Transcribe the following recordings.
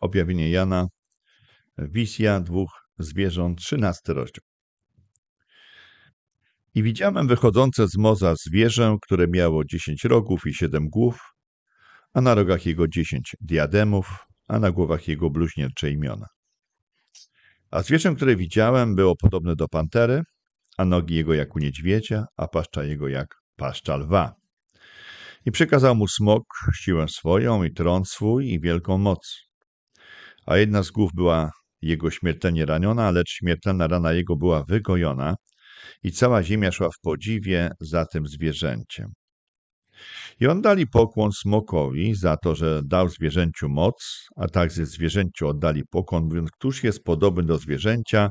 Objawienie Jana, wizja dwóch zwierząt, trzynasty rozdział. I widziałem wychodzące z moza zwierzę, które miało dziesięć rogów i siedem głów, a na rogach jego dziesięć diademów, a na głowach jego bluźniercze imiona. A zwierzę, które widziałem, było podobne do pantery, a nogi jego jak u niedźwiedzia, a paszcza jego jak paszcza lwa. I przekazał mu smok siłę swoją i tron swój i wielką moc a jedna z głów była jego śmiertelnie raniona, lecz śmiertelna rana jego była wygojona i cała ziemia szła w podziwie za tym zwierzęciem. I on dali pokłon smokowi za to, że dał zwierzęciu moc, a także zwierzęciu oddali pokłon, mówiąc, któż jest podobny do zwierzęcia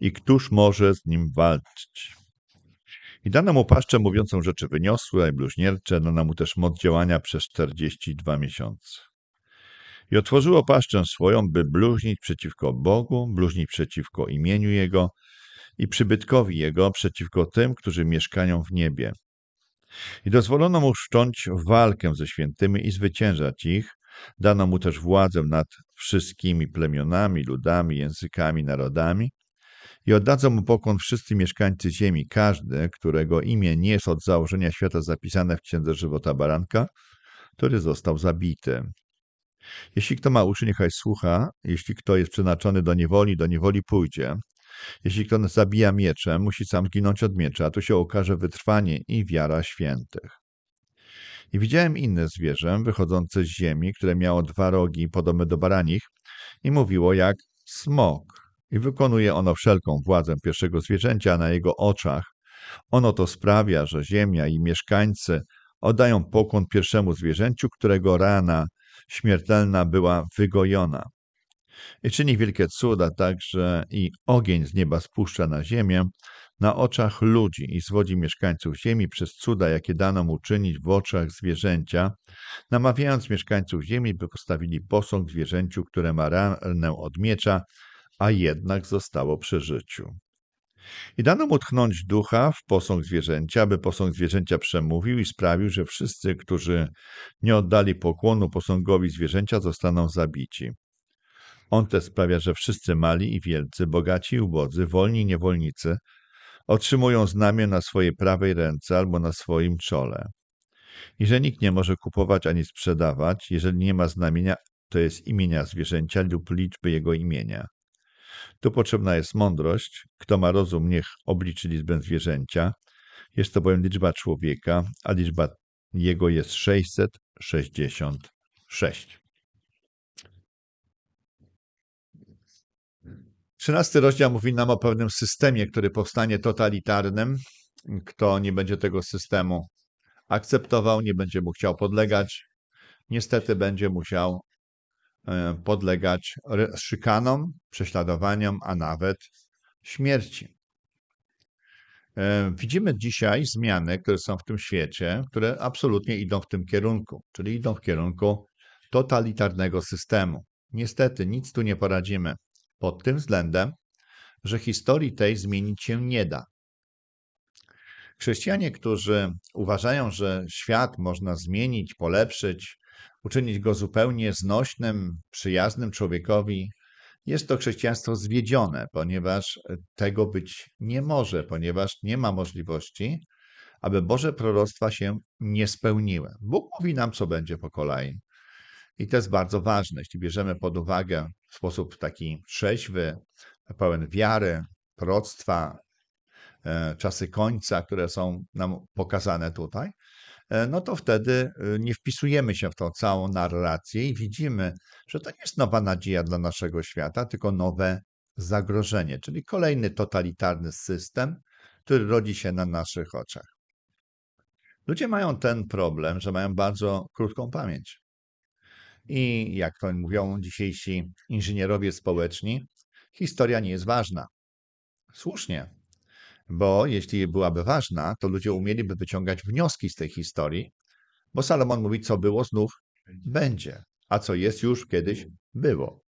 i któż może z nim walczyć. I dano mu paszczę mówiącą rzeczy wyniosłe i bluźniercze, dano mu też moc działania przez 42 miesiące. I otworzyło paszczę swoją, by bluźnić przeciwko Bogu, bluźnić przeciwko imieniu Jego i przybytkowi Jego, przeciwko tym, którzy mieszkają w niebie. I dozwolono mu wszcząć walkę ze świętymi i zwyciężać ich. Dano mu też władzę nad wszystkimi plemionami, ludami, językami, narodami. I oddadzą mu pokłon wszyscy mieszkańcy ziemi, każdy, którego imię nie jest od założenia świata zapisane w Księdze Żywota Baranka, który został zabity. Jeśli kto ma uszy, niechaj słucha. Jeśli kto jest przeznaczony do niewoli, do niewoli pójdzie. Jeśli kto zabija mieczem, musi sam ginąć od miecza, tu się okaże wytrwanie i wiara świętych. I widziałem inne zwierzę wychodzące z ziemi, które miało dwa rogi podobne do baranich i mówiło jak smok. I wykonuje ono wszelką władzę pierwszego zwierzęcia na jego oczach. Ono to sprawia, że ziemia i mieszkańcy oddają pokłon pierwszemu zwierzęciu, którego rana śmiertelna była wygojona. I czyni wielkie cuda, także i ogień z nieba spuszcza na ziemię, na oczach ludzi i zwodzi mieszkańców ziemi przez cuda, jakie dano mu czynić w oczach zwierzęcia, namawiając mieszkańców ziemi, by postawili posąg zwierzęciu, które ma ranę od miecza, a jednak zostało przy życiu. I dano mu tchnąć ducha w posąg zwierzęcia, aby posąg zwierzęcia przemówił i sprawił, że wszyscy, którzy nie oddali pokłonu posągowi zwierzęcia, zostaną zabici. On też sprawia, że wszyscy mali i wielcy, bogaci i ubodzy, wolni i niewolnicy, otrzymują znamię na swojej prawej ręce albo na swoim czole. I że nikt nie może kupować ani sprzedawać, jeżeli nie ma znamienia, to jest imienia zwierzęcia lub liczby jego imienia. Tu potrzebna jest mądrość. Kto ma rozum, niech obliczy liczbę zwierzęcia. Jest to bowiem liczba człowieka, a liczba jego jest 666. Trzynasty rozdział mówi nam o pewnym systemie, który powstanie totalitarnym. Kto nie będzie tego systemu akceptował, nie będzie mu chciał podlegać, niestety będzie musiał E, podlegać szykanom, prześladowaniom, a nawet śmierci. E, widzimy dzisiaj zmiany, które są w tym świecie, które absolutnie idą w tym kierunku, czyli idą w kierunku totalitarnego systemu. Niestety nic tu nie poradzimy pod tym względem, że historii tej zmienić się nie da. Chrześcijanie, którzy uważają, że świat można zmienić, polepszyć, uczynić go zupełnie znośnym, przyjaznym człowiekowi, jest to chrześcijaństwo zwiedzione, ponieważ tego być nie może, ponieważ nie ma możliwości, aby Boże proroctwa się nie spełniły. Bóg mówi nam, co będzie po kolei. I to jest bardzo ważne. Jeśli bierzemy pod uwagę w sposób taki trzeźwy, pełen wiary, proroctwa, e, czasy końca, które są nam pokazane tutaj, E, no to wtedy e, nie wpisujemy się w tą całą narrację i widzimy, że to nie jest nowa nadzieja dla naszego świata, tylko nowe zagrożenie, czyli kolejny totalitarny system, który rodzi się na naszych oczach. Ludzie mają ten problem, że mają bardzo krótką pamięć. I jak to mówią dzisiejsi inżynierowie społeczni, historia nie jest ważna. Słusznie, bo jeśli byłaby ważna, to ludzie umieliby wyciągać wnioski z tej historii, bo Salomon mówi, co było, znów będzie, a co jest już kiedyś było.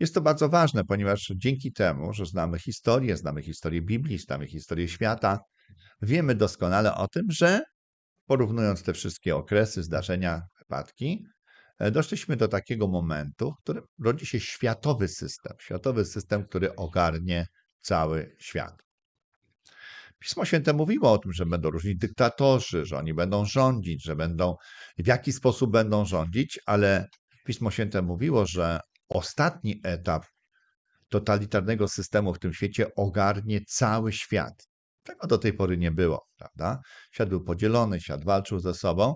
Jest to bardzo ważne, ponieważ dzięki temu, że znamy historię, znamy historię Biblii, znamy historię świata, wiemy doskonale o tym, że porównując te wszystkie okresy, zdarzenia, wypadki, e, doszliśmy do takiego momentu, w którym rodzi się światowy system, światowy system, który ogarnie cały świat. Pismo Święte mówiło o tym, że będą różni dyktatorzy, że oni będą rządzić, że będą, w jaki sposób będą rządzić, ale Pismo Święte mówiło, że ostatni etap totalitarnego systemu w tym świecie ogarnie cały świat. Tego do tej pory nie było, prawda? Świat był podzielony, świat walczył ze sobą.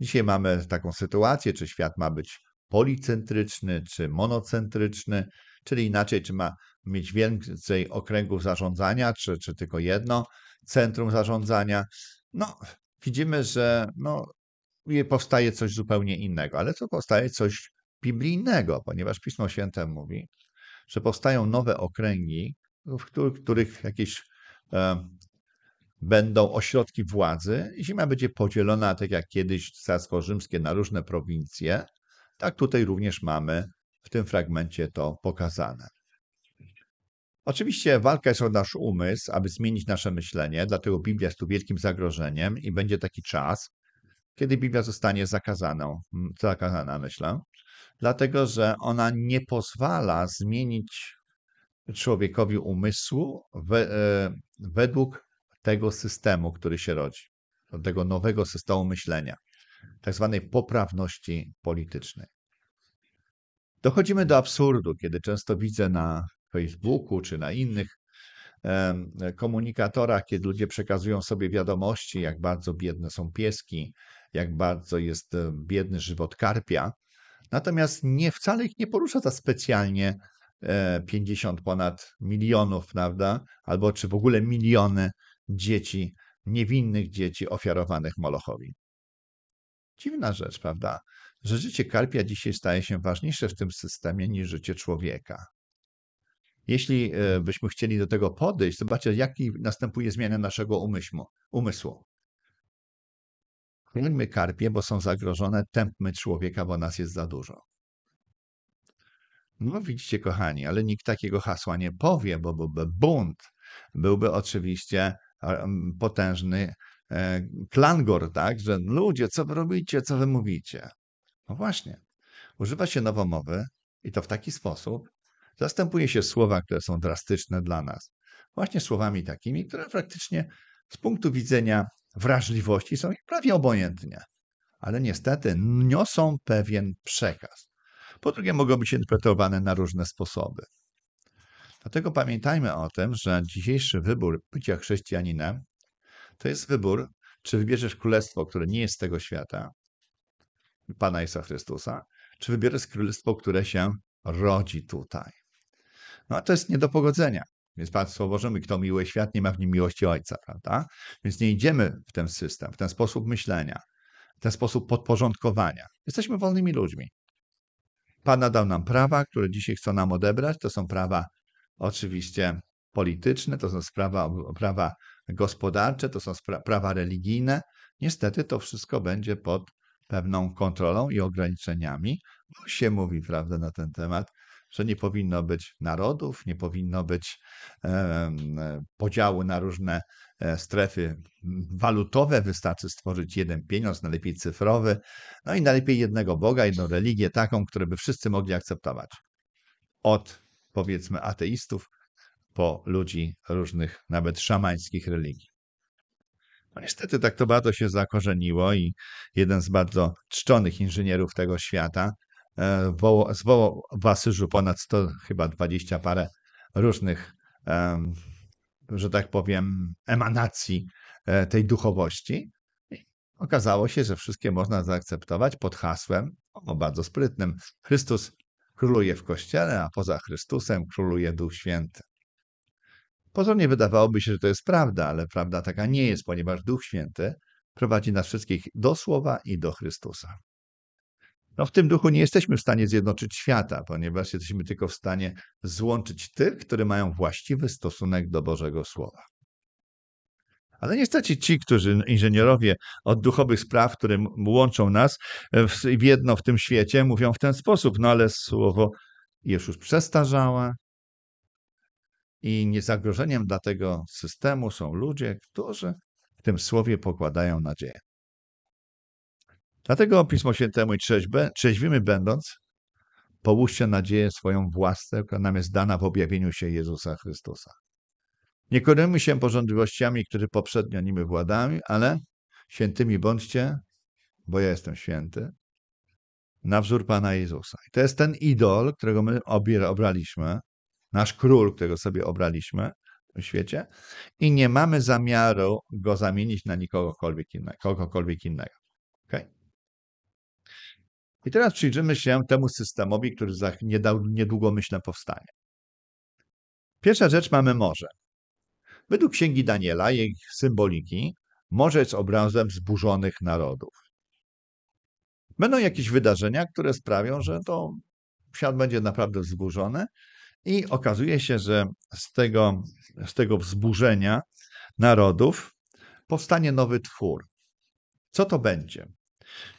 Dzisiaj mamy taką sytuację, czy świat ma być policentryczny, czy monocentryczny, czyli inaczej, czy ma mieć więcej okręgów zarządzania, czy, czy tylko jedno centrum zarządzania. No, widzimy, że no, powstaje coś zupełnie innego, ale to powstaje coś biblijnego, ponieważ Pismo Święte mówi, że powstają nowe okręgi, w których jakieś e, będą ośrodki władzy. i Ziemia będzie podzielona, tak jak kiedyś Carstwo Rzymskie, na różne prowincje. Tak tutaj również mamy w tym fragmencie to pokazane. Oczywiście walka jest o nasz umysł, aby zmienić nasze myślenie, dlatego Biblia jest tu wielkim zagrożeniem i będzie taki czas, kiedy Biblia zostanie zakazana. Mm, zakazana, myślę, dlatego że ona nie pozwala zmienić człowiekowi umysłu we, e, według tego systemu, który się rodzi, tego nowego systemu myślenia, tak zwanej poprawności politycznej. Dochodzimy do absurdu, kiedy często widzę na Facebooku czy na innych komunikatorach, kiedy ludzie przekazują sobie wiadomości, jak bardzo biedne są pieski, jak bardzo jest biedny żywot karpia. Natomiast nie wcale ich nie porusza ta specjalnie 50 e, ponad milionów, prawda? Albo czy w ogóle miliony dzieci, niewinnych dzieci ofiarowanych Molochowi. Dziwna rzecz, prawda? Że życie karpia dzisiaj staje się ważniejsze w tym systemie niż życie człowieka. Jeśli e, byśmy chcieli do tego podejść, zobaczcie, jaki następuje zmiana naszego umysłu. umysłu. karpie, bo są zagrożone, tępmy człowieka, bo nas jest za dużo. No widzicie, kochani, ale nikt takiego hasła nie powie, bo byłby bunt, byłby oczywiście potężny e, klangor, tak, że ludzie, co wy robicie, co wy mówicie. No właśnie, używa się nowomowy i to w taki sposób, Zastępuje się słowa, które są drastyczne dla nas, właśnie słowami takimi, które praktycznie z punktu widzenia wrażliwości są prawie obojętne, ale niestety niosą pewien przekaz. Po drugie, mogą być interpretowane na różne sposoby. Dlatego pamiętajmy o tym, że dzisiejszy wybór bycia chrześcijaninem to jest wybór, czy wybierzesz królestwo, które nie jest z tego świata, Pana Jezusa Chrystusa, czy wybierzesz królestwo, które się rodzi tutaj. No a to jest nie do pogodzenia. Więc Pan Bożymy, kto miłuje świat, nie ma w nim miłości Ojca, prawda? Więc nie idziemy w ten system, w ten sposób myślenia, w ten sposób podporządkowania. Jesteśmy wolnymi ludźmi. Pan nadał nam prawa, które dzisiaj chcą nam odebrać. To są prawa oczywiście polityczne, to są sprawa, prawa gospodarcze, to są prawa religijne. Niestety to wszystko będzie pod pewną kontrolą i ograniczeniami, bo się mówi, prawda, na ten temat, że nie powinno być narodów, nie powinno być podziału na różne e, strefy walutowe, wystarczy stworzyć jeden pieniądz, najlepiej cyfrowy, no i najlepiej jednego Boga, jedną religię, taką, które by wszyscy mogli akceptować. Od powiedzmy ateistów po ludzi różnych, nawet szamańskich religii. No niestety tak to bardzo się zakorzeniło i jeden z bardzo czczonych inżynierów tego świata, E, zwołał w Asyżu ponad 100, chyba 20 parę różnych, że tak powiem, emanacji e, tej duchowości. I okazało się, że wszystkie można zaakceptować pod hasłem, o, bardzo sprytnym, Chrystus króluje w Kościele, a poza Chrystusem króluje Duch Święty. Pozornie wydawałoby się, że to jest prawda, ale prawda taka nie jest, ponieważ Duch Święty prowadzi nas wszystkich do Słowa i do Chrystusa. No, w tym duchu nie jesteśmy w stanie zjednoczyć świata, ponieważ jesteśmy tylko w stanie złączyć tych, którzy mają właściwy stosunek do Bożego Słowa. Ale niestety ci, którzy inżynierowie od duchowych spraw, które łączą nas e, w jedno w tym świecie, mówią w ten sposób, no ale słowo jest już przestarzałe i niezagrożeniem dla tego systemu są ludzie, którzy w tym słowie pokładają nadzieję. Dlatego Pismo Świętemu i trzeźbe, trzeźwimy będąc, połóżcie nadzieję swoją własną, która nam jest dana w objawieniu się Jezusa Chrystusa. Nie kierujmy się porządliwościami, które poprzednio nimi władami, ale świętymi bądźcie, bo ja jestem święty, na wzór Pana Jezusa. I to jest ten idol, którego my obraliśmy, nasz król, którego sobie obraliśmy w świecie i nie mamy zamiaru go zamienić na nikogokolwiek innego, kogokolwiek innego. I teraz przyjrzymy się temu systemowi, który za niedługo, myślę, powstanie. Pierwsza rzecz mamy morze. Według Księgi Daniela, jej symboliki, morze jest obrazem zburzonych narodów. Będą jakieś wydarzenia, które sprawią, że to świat będzie naprawdę wzburzony i okazuje się, że z tego, z tego wzburzenia narodów powstanie nowy twór. Co to będzie?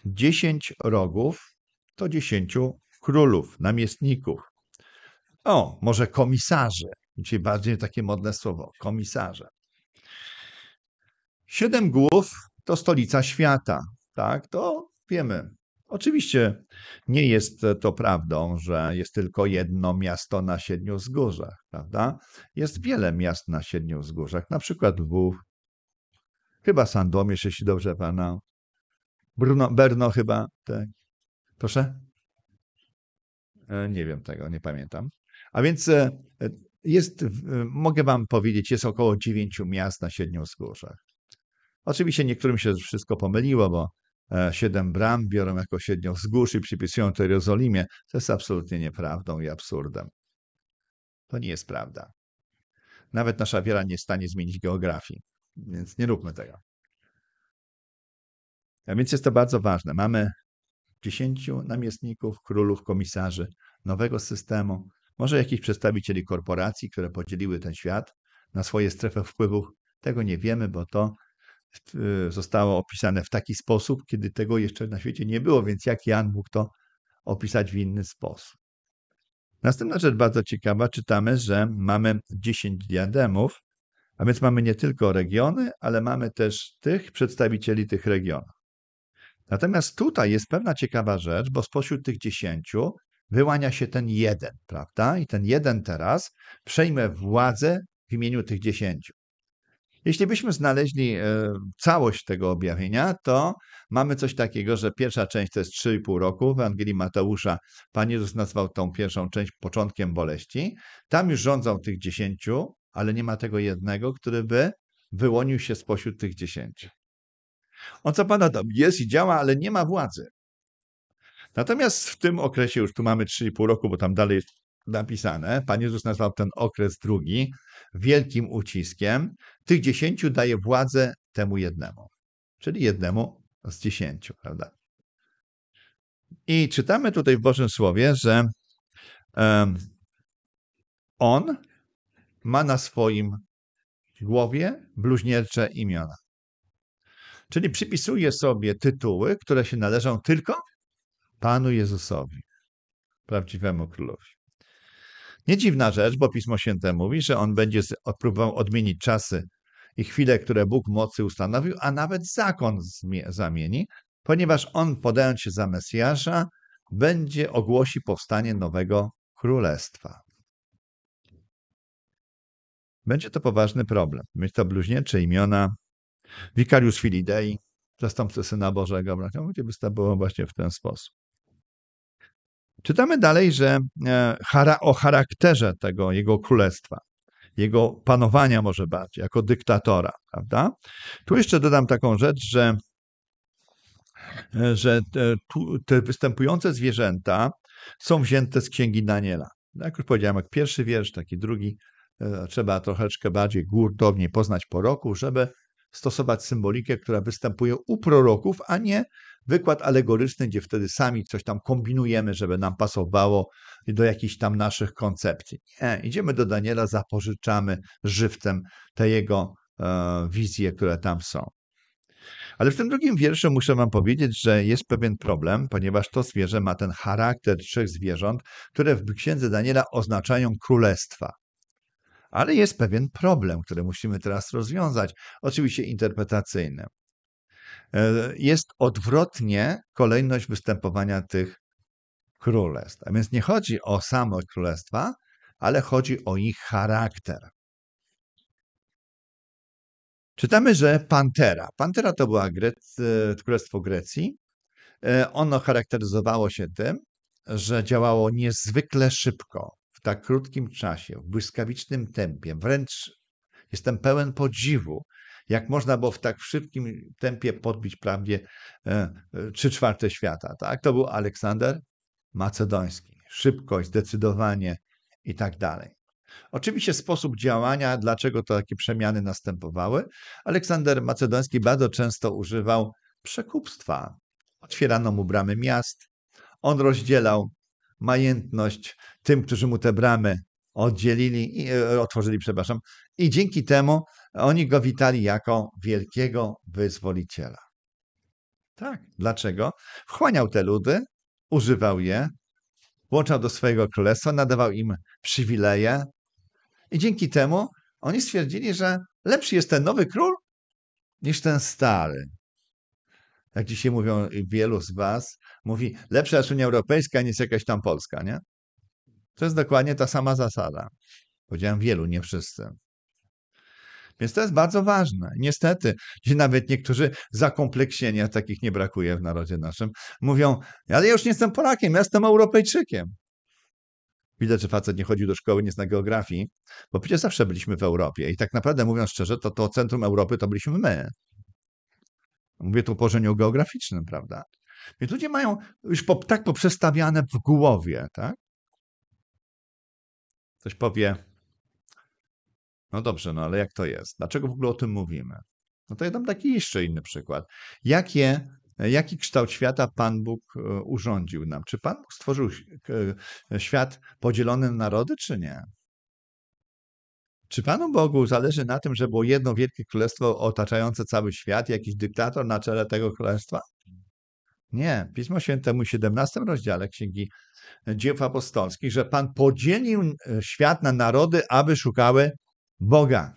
Dziesięć rogów to dziesięciu królów, namiestników. O, może komisarzy. Dzisiaj bardziej takie modne słowo komisarze. Siedem głów to stolica świata, tak? To wiemy. Oczywiście nie jest to prawdą, że jest tylko jedno miasto na siedmiu wzgórzach, prawda? Jest wiele miast na siedmiu wzgórzach, na przykład Lwów, chyba Sandomierz, jeśli dobrze pana, Bruno, Berno chyba, tak. Proszę? E, nie wiem tego, nie pamiętam. A więc e, jest, e, mogę Wam powiedzieć, jest około dziewięciu miast na siedmiu wzgórzach. Oczywiście niektórym się wszystko pomyliło, bo siedem bram biorą jako siedmiu wzgórz i przypisują to Jerozolimie. To jest absolutnie nieprawdą i absurdem. To nie jest prawda. Nawet nasza wiara nie jest w stanie zmienić geografii, więc nie róbmy tego. A więc jest to bardzo ważne. Mamy dziesięciu namiestników, królów, komisarzy, nowego systemu, może jakichś przedstawicieli korporacji, które podzieliły ten świat na swoje strefy wpływów. Tego nie wiemy, bo to zostało opisane w taki sposób, kiedy tego jeszcze na świecie nie było, więc jak Jan mógł to opisać w inny sposób? Następna rzecz bardzo ciekawa, czytamy, że mamy 10 diademów, a więc mamy nie tylko regiony, ale mamy też tych przedstawicieli tych regionów. Natomiast tutaj jest pewna ciekawa rzecz, bo spośród tych dziesięciu wyłania się ten jeden, prawda? I ten jeden teraz przejmie władzę w imieniu tych dziesięciu. Jeśli byśmy znaleźli e, całość tego objawienia, to mamy coś takiego, że pierwsza część to jest 3,5 roku. W Ewangelii Mateusza Pan Jezus nazwał tą pierwszą część początkiem boleści. Tam już rządzą tych dziesięciu, ale nie ma tego jednego, który by wyłonił się spośród tych dziesięciu. On co pada jest i działa, ale nie ma władzy. Natomiast w tym okresie, już tu mamy 3,5 roku, bo tam dalej jest napisane, Pan Jezus nazwał ten okres drugi wielkim uciskiem. Tych dziesięciu daje władzę temu jednemu, czyli jednemu z dziesięciu, prawda? I czytamy tutaj w Bożym Słowie, że um, on ma na swoim głowie bluźniercze imiona. Czyli przypisuje sobie tytuły, które się należą tylko Panu Jezusowi, prawdziwemu królowi. Nie dziwna rzecz, bo Pismo Święte mówi, że on będzie próbował odmienić czasy i chwile, które Bóg mocy ustanowił, a nawet zakon zamieni, ponieważ on, podając się za Mesjasza, będzie ogłosi powstanie nowego królestwa. Będzie to poważny problem. Myśl to bluźniecze imiona Wikariusz Filidei, zastępcy Syna Bożego, bracia, gdzie występował właśnie w ten sposób. Czytamy dalej, że e, o charakterze tego jego królestwa, jego panowania może bardziej, jako dyktatora, prawda? Tu jeszcze dodam taką rzecz, że, e, że te występujące zwierzęta są wzięte z księgi Daniela. Jak już powiedziałem, jak pierwszy wiersz, taki drugi, e, trzeba troszeczkę bardziej głównie poznać po roku, żeby stosować symbolikę, która występuje u proroków, a nie wykład alegoryczny, gdzie wtedy sami coś tam kombinujemy, żeby nam pasowało do jakichś tam naszych koncepcji. Nie, idziemy do Daniela, zapożyczamy żywcem te jego e, wizje, które tam są. Ale w tym drugim wierszu muszę Wam powiedzieć, że jest pewien problem, ponieważ to zwierzę ma ten charakter trzech zwierząt, które w księdze Daniela oznaczają królestwa. Ale jest pewien problem, który musimy teraz rozwiązać, oczywiście interpretacyjny. E, jest odwrotnie kolejność występowania tych królestw. A więc nie chodzi o samo królestwa, ale chodzi o ich charakter. Czytamy, że Pantera. Pantera to było e, królestwo Grecji. E, ono charakteryzowało się tym, że działało niezwykle szybko tak krótkim czasie, w błyskawicznym tempie, wręcz jestem pełen podziwu, jak można było w tak szybkim tempie podbić prawie e, e, trzy czwarte świata. Tak? To był Aleksander Macedoński. Szybkość, zdecydowanie i tak dalej. Oczywiście sposób działania, dlaczego to takie przemiany następowały. Aleksander Macedoński bardzo często używał przekupstwa. Otwierano mu bramy miast, on rozdzielał majętność tym, którzy mu te bramy oddzielili, i, e, otworzyli, przepraszam. I dzięki temu oni go witali jako wielkiego wyzwoliciela. Tak, dlaczego? Wchłaniał te ludy, używał je, włączał do swojego królestwa, nadawał im przywileje. I dzięki temu oni stwierdzili, że lepszy jest ten nowy król niż ten stary jak dzisiaj mówią y, wielu z Was, mówi lepsza jest Unia Europejska niż jakaś tam Polska, nie? To jest dokładnie ta sama zasada. Powiedziałem wielu, nie wszyscy. Więc to jest bardzo ważne. Niestety, gdzie nawet niektórzy zakompleksienia, takich nie brakuje w narodzie naszym, mówią, ale ja już nie jestem Polakiem, ja jestem Europejczykiem. Widać, że facet nie chodził do szkoły, nie zna geografii, bo przecież zawsze byliśmy w Europie i tak naprawdę mówiąc szczerze, to to centrum Europy to byliśmy my. Mówię tu o położeniu geograficznym, prawda? Więc ludzie mają już po, tak poprzestawiane w głowie, tak? Ktoś powie, no dobrze, no ale jak to jest? Dlaczego w ogóle o tym mówimy? No to ja dam taki jeszcze inny przykład. Jakie, jaki kształt świata Pan Bóg e, urządził nam? Czy Pan Bóg stworzył e, świat podzielony na narody, czy nie? Czy Panu Bogu zależy na tym, żeby było jedno wielkie królestwo otaczające cały świat, jakiś dyktator na czele tego królestwa? Nie. Pismo Święte mówi w 17 rozdziale Księgi Dziew Apostolskich, że Pan podzielił e, świat na narody, aby szukały Boga.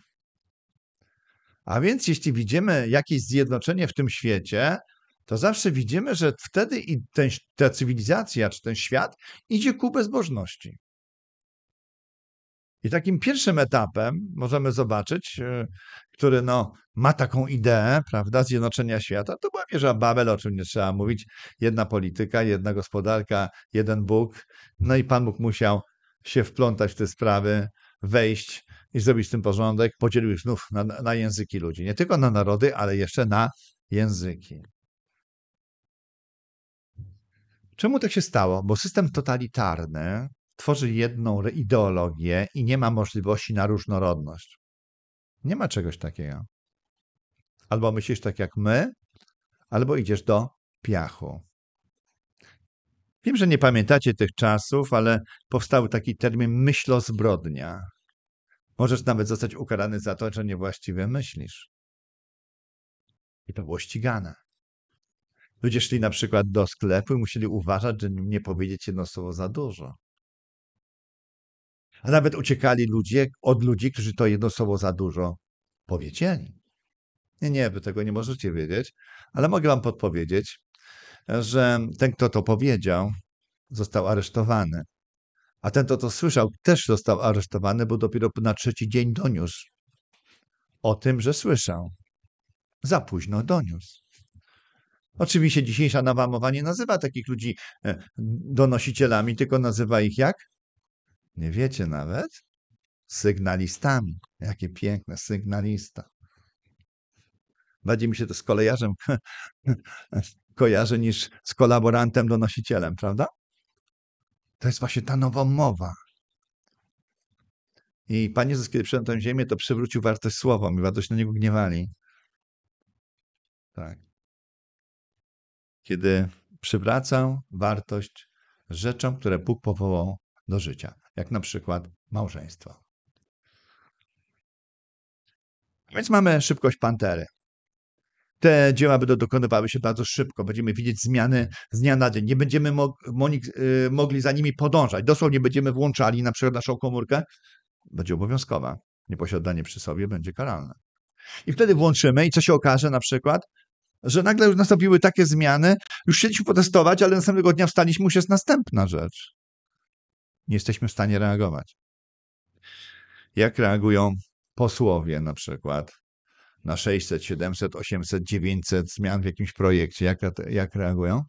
A więc jeśli widzimy jakieś zjednoczenie w tym świecie, to zawsze widzimy, że wtedy i ten, ta cywilizacja czy ten świat idzie ku bezbożności. I takim pierwszym etapem możemy zobaczyć, e, który no, ma taką ideę, prawda, zjednoczenia świata, to była wieża Babel, o czym nie trzeba mówić. Jedna polityka, jedna gospodarka, jeden Bóg. No i Pan Bóg musiał się wplątać w te sprawy, wejść i zrobić z tym porządek. Podzielił ich znów na, na języki ludzi. Nie tylko na narody, ale jeszcze na języki. Czemu tak się stało? Bo system totalitarny, tworzy jedną ideologię i nie ma możliwości na różnorodność. Nie ma czegoś takiego. Albo myślisz tak jak my, albo idziesz do piachu. Wiem, że nie pamiętacie tych czasów, ale powstał taki termin myślozbrodnia. Możesz nawet zostać ukarany za to, że niewłaściwie myślisz. I to było ścigane. Ludzie szli na przykład do sklepu i musieli uważać, że nie powiedzieć jedno słowo za dużo a nawet uciekali ludzie od ludzi, którzy to jedno słowo za dużo powiedzieli. Nie, nie, wy tego nie możecie wiedzieć, ale mogę wam podpowiedzieć, że ten, kto to powiedział, został aresztowany. A ten, kto to słyszał, też został aresztowany, bo dopiero na trzeci dzień doniósł o tym, że słyszał. Za późno doniósł. Oczywiście dzisiejsza nawamowanie nie nazywa takich ludzi e, donosicielami, tylko nazywa ich jak? Nie wiecie nawet? Sygnalistami. Jakie piękne, sygnalista. Bardziej mi się to z kolejarzem kojarzy niż z kolaborantem donosicielem, prawda? To jest właśnie ta nowa mowa. I Pan Jezus, kiedy przyszedł na tę ziemię, to przywrócił wartość słowom i wartość na Niego gniewali. Tak. Kiedy przywracał wartość rzeczom, które Bóg powołał do życia jak na przykład małżeństwo. Więc mamy szybkość pantery. Te dzieła będą dokonywały się bardzo szybko. Będziemy widzieć zmiany z dnia na dzień. Nie będziemy mo y, mogli za nimi podążać. Dosłownie będziemy włączali na przykład naszą komórkę. Będzie obowiązkowa. Nieposiadanie przy sobie będzie karalne. I wtedy włączymy i co się okaże na przykład? Że nagle już nastąpiły takie zmiany, już chcieliśmy potestować, ale następnego dnia wstaliśmy, już jest następna rzecz nie jesteśmy w stanie reagować. Jak reagują posłowie na przykład na 600, 700, 800, 900 zmian w jakimś projekcie? Jak, jak reagują?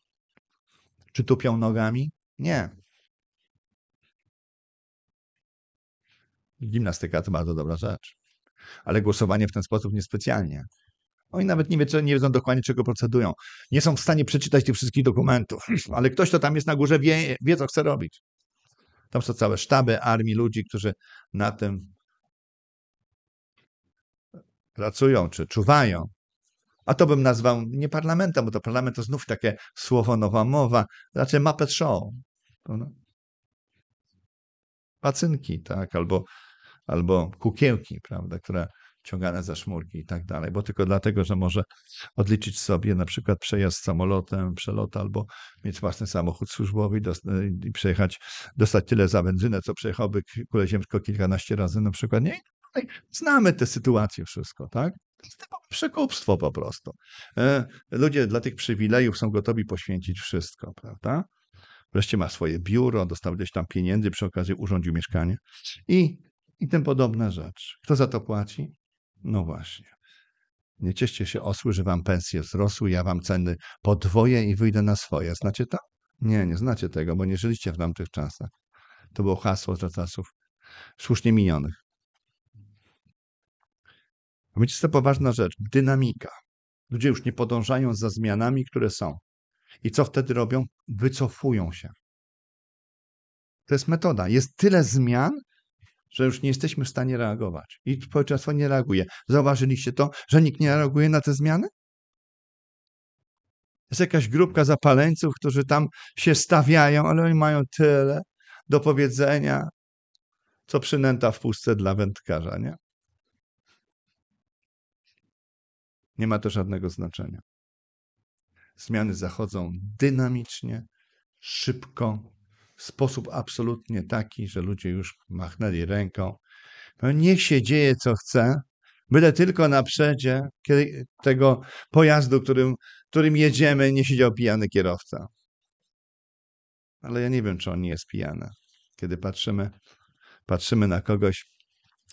Czy tupią nogami? Nie. Gimnastyka to bardzo dobra rzecz. Ale głosowanie w ten sposób niespecjalnie. Oni nawet nie, wie, nie wiedzą dokładnie, czego procedują. Nie są w stanie przeczytać tych wszystkich dokumentów, ale ktoś, kto tam jest na górze, wie, wie co chce robić. Tam są całe sztaby armii ludzi, którzy na tym pracują czy czuwają. A to bym nazwał nie parlamentem, bo to parlament to znów takie słowo nowa mowa, raczej Muppet Show. Pacynki, tak, albo, albo kukiełki, prawda, które ciągane za szmurki i tak dalej, bo tylko dlatego, że może odliczyć sobie na przykład przejazd samolotem, przelot albo mieć własny samochód służbowy i, i przejechać, dostać tyle za benzynę, co przejechałby kulę ziemską kilkanaście razy na przykład. Nie, znamy tę sytuację wszystko, tak? To jest typowe przekupstwo po prostu. E, ludzie dla tych przywilejów są gotowi poświęcić wszystko, prawda? Wreszcie ma swoje biuro, dostał gdzieś tam pieniędzy, przy okazji urządził mieszkanie i, i tym podobne rzeczy. Kto za to płaci? No właśnie. Nie cieszcie się osły, że wam pensje wzrosły, ja wam ceny podwoję i wyjdę na swoje. Znacie to? Nie, nie znacie tego, bo nie żyliście w tamtych czasach. To było hasło za czasów słusznie minionych. Wiecie, to poważna rzecz. Dynamika. Ludzie już nie podążają za zmianami, które są. I co wtedy robią? Wycofują się. To jest metoda. Jest tyle zmian, że już nie jesteśmy w stanie reagować. I społeczeństwo nie reaguje. Zauważyliście to, że nikt nie reaguje na te zmiany? Jest jakaś grupka zapaleńców, którzy tam się stawiają, ale oni mają tyle do powiedzenia, co przynęta w pustce dla wędkarza, nie? Nie ma to żadnego znaczenia. Zmiany zachodzą dynamicznie, szybko, sposób absolutnie taki, że ludzie już machnęli ręką. No, niech się dzieje, co chce, byle tylko na przedzie tego pojazdu, którym, którym jedziemy, nie siedział pijany kierowca. Ale ja nie wiem, czy on nie jest pijany. Kiedy patrzymy, patrzymy na kogoś,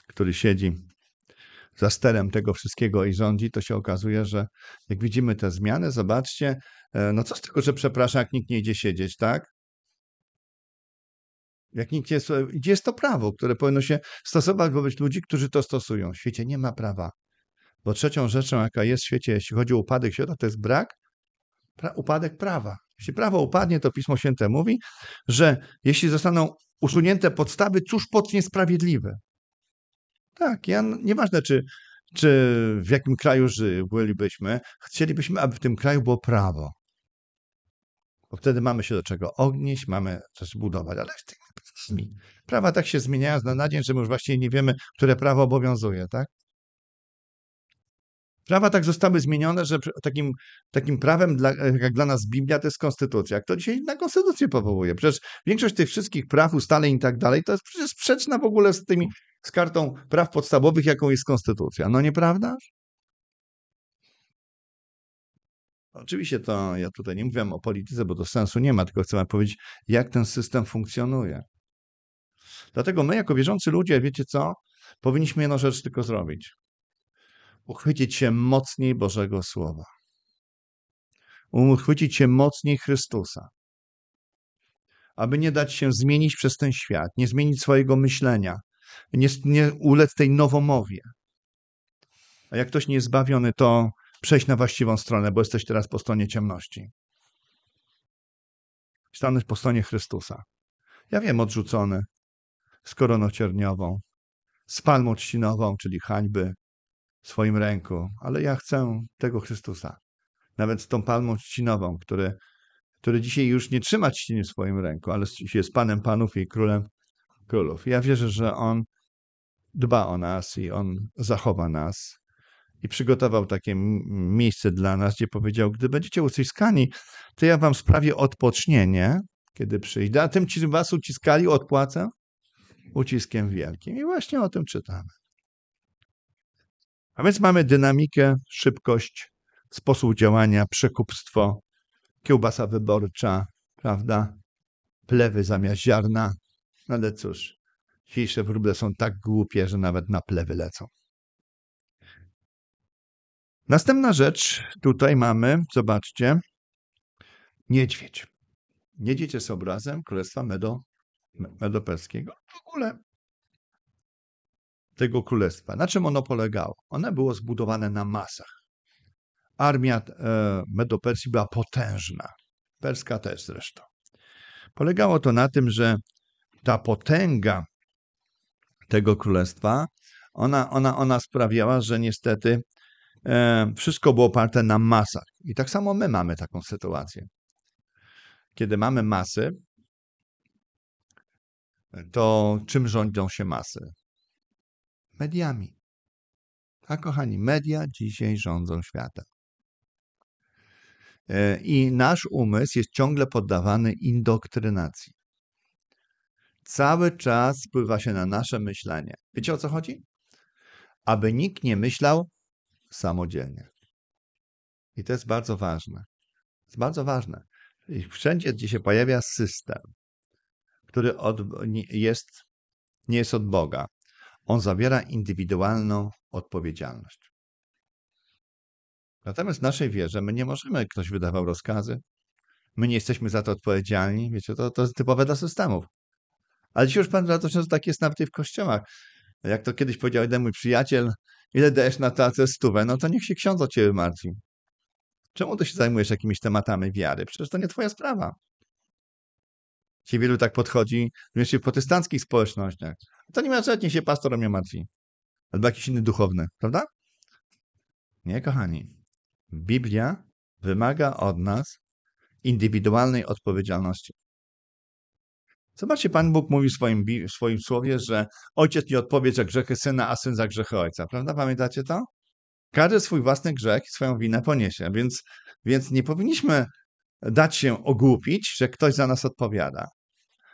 który siedzi za sterem tego wszystkiego i rządzi, to się okazuje, że jak widzimy te zmiany, zobaczcie, e, no co z tego, że przepraszam, jak nikt nie idzie siedzieć, tak? Jak nikt jest, gdzie jest to prawo, które powinno się stosować wobec ludzi, którzy to stosują? W świecie nie ma prawa. Bo trzecią rzeczą, jaka jest w świecie, jeśli chodzi o upadek świata, to jest brak, pra, upadek prawa. Jeśli prawo upadnie, to Pismo Święte mówi, że jeśli zostaną usunięte podstawy, cóż pod sprawiedliwe? Tak, ja, nieważne czy, czy w jakim kraju żylibyśmy, chcielibyśmy, aby w tym kraju było prawo bo wtedy mamy się do czego odnieść, mamy coś budować, ale tak mm. z tymi prawami. Prawa tak się zmieniają z dnia na dzień, że my już właściwie nie wiemy, które prawo obowiązuje, tak? Prawa tak zostały zmienione, że takim, takim prawem, dla, jak dla nas Biblia, to jest konstytucja. Kto dzisiaj na konstytucję powołuje? Przecież większość tych wszystkich praw, ustaleń i tak dalej, to jest przecież sprzeczna w ogóle z tymi, z kartą praw podstawowych, jaką jest konstytucja. No nieprawdaż? Oczywiście to ja tutaj nie mówię o polityce, bo to sensu nie ma, tylko chcę wam powiedzieć, jak ten system funkcjonuje. Dlatego my, jako wierzący ludzie, wiecie co? Powinniśmy jedną rzecz tylko zrobić. Uchwycić się mocniej Bożego Słowa. Uchwycić się mocniej Chrystusa. Aby nie dać się zmienić przez ten świat, nie zmienić swojego myślenia, nie, nie ulec tej nowomowie. A jak ktoś nie jest zbawiony, to przejść na właściwą stronę, bo jesteś teraz po stronie ciemności. Stanąć po stronie Chrystusa. Ja wiem, odrzucony, z koroną cierniową, z palmą trzcinową, czyli hańby w swoim ręku, ale ja chcę tego Chrystusa. Nawet z tą palmą trzcinową, który, który dzisiaj już nie trzyma trzciny w swoim ręku, ale jest Panem Panów i Królem Królów. Ja wierzę, że On dba o nas i On zachowa nas i przygotował takie miejsce dla nas, gdzie powiedział: Gdy będziecie uciskani, to ja wam sprawię odpocznienie, kiedy przyjdę, a tym ci was uciskali, odpłacę uciskiem wielkim. I właśnie o tym czytamy. A więc mamy dynamikę, szybkość, sposób działania, przekupstwo, kiełbasa wyborcza, prawda? Plewy zamiast ziarna. No ale cóż, dzisiejsze wróble są tak głupie, że nawet na plewy lecą. Następna rzecz, tutaj mamy, zobaczcie, niedźwiedź. Niedźwiedź jest obrazem Królestwa Medo, Medoperskiego. W ogóle tego królestwa. Na czym ono polegało? Ono było zbudowane na masach. Armia e, Medopersji była potężna. Perska też zresztą. Polegało to na tym, że ta potęga tego królestwa, ona, ona, ona sprawiała, że niestety E, wszystko było oparte na masach. I tak samo my mamy taką sytuację. Kiedy mamy masy, to czym rządzą się masy? Mediami. A kochani, media dzisiaj rządzą światem. E, I nasz umysł jest ciągle poddawany indoktrynacji. Cały czas wpływa się na nasze myślenie. Wiecie o co chodzi? Aby nikt nie myślał, samodzielnie. I to jest bardzo ważne. Jest bardzo ważne. I wszędzie, gdzie się pojawia system, który od, jest, nie jest od Boga, on zawiera indywidualną odpowiedzialność. Natomiast w naszej wierze my nie możemy, ktoś wydawał rozkazy, my nie jesteśmy za to odpowiedzialni, wiecie, to, to jest typowe dla systemów. Ale dzisiaj już Pan Ratuszny tak jest nawet w kościołach. Jak to kiedyś powiedział jeden mój przyjaciel, ile dajesz na tacę stówę, no to niech się ksiądz o ciebie martwi. Czemu ty się zajmujesz jakimiś tematami wiary? Przecież to nie twoja sprawa. Ci wielu tak podchodzi, również w protestanckich społecznościach. To nie ma rzeczy, się pastor mnie martwi. Albo jakiś inny duchowny, prawda? Nie, kochani. Biblia wymaga od nas indywidualnej odpowiedzialności. Zobaczcie, Pan Bóg mówi w swoim, w swoim słowie, że ojciec nie odpowie za grzechy syna, a syn za grzechy ojca. Prawda? Pamiętacie to? Każdy swój własny grzech i swoją winę poniesie, więc, więc nie powinniśmy dać się ogłupić, że ktoś za nas odpowiada.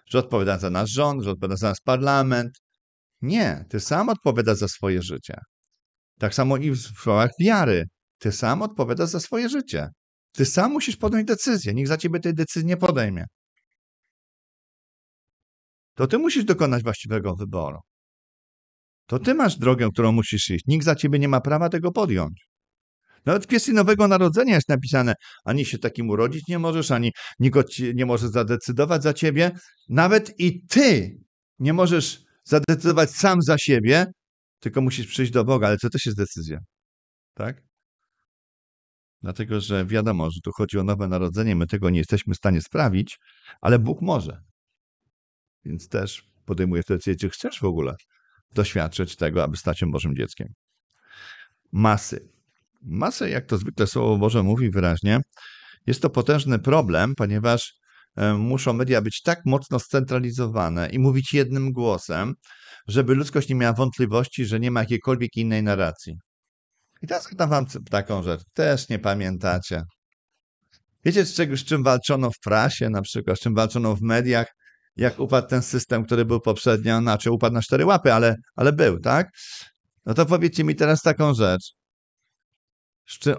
Że odpowiada za nasz rząd, że odpowiada za nasz parlament. Nie, ty sam odpowiadasz za swoje życie. Tak samo i w sprawach wiary. Ty sam odpowiadasz za swoje życie. Ty sam musisz podjąć decyzję. Nikt za ciebie tej decyzji nie podejmie to ty musisz dokonać właściwego wyboru. To ty masz drogę, którą musisz iść. Nikt za ciebie nie ma prawa tego podjąć. Nawet w kwestii nowego narodzenia jest napisane, ani się takim urodzić nie możesz, ani nikt nie może zadecydować za ciebie. Nawet i ty nie możesz zadecydować sam za siebie, tylko musisz przyjść do Boga, ale to też jest decyzja. Tak? Dlatego, że wiadomo, że tu chodzi o nowe narodzenie, my tego nie jesteśmy w stanie sprawić, ale Bóg może. Więc też podejmujesz decyzję, czy chcesz w ogóle doświadczyć tego, aby stać się Bożym dzieckiem. Masy. Masy, jak to zwykle Słowo Boże mówi wyraźnie, jest to potężny problem, ponieważ e, muszą media być tak mocno scentralizowane i mówić jednym głosem, żeby ludzkość nie miała wątpliwości, że nie ma jakiejkolwiek innej narracji. I teraz dam wam taką rzecz. Też nie pamiętacie. Wiecie, z, czego, z czym walczono w prasie na przykład, z czym walczono w mediach? jak upadł ten system, który był poprzednio, znaczy upadł na cztery łapy, ale, ale był, tak? No to powiedzcie mi teraz taką rzecz,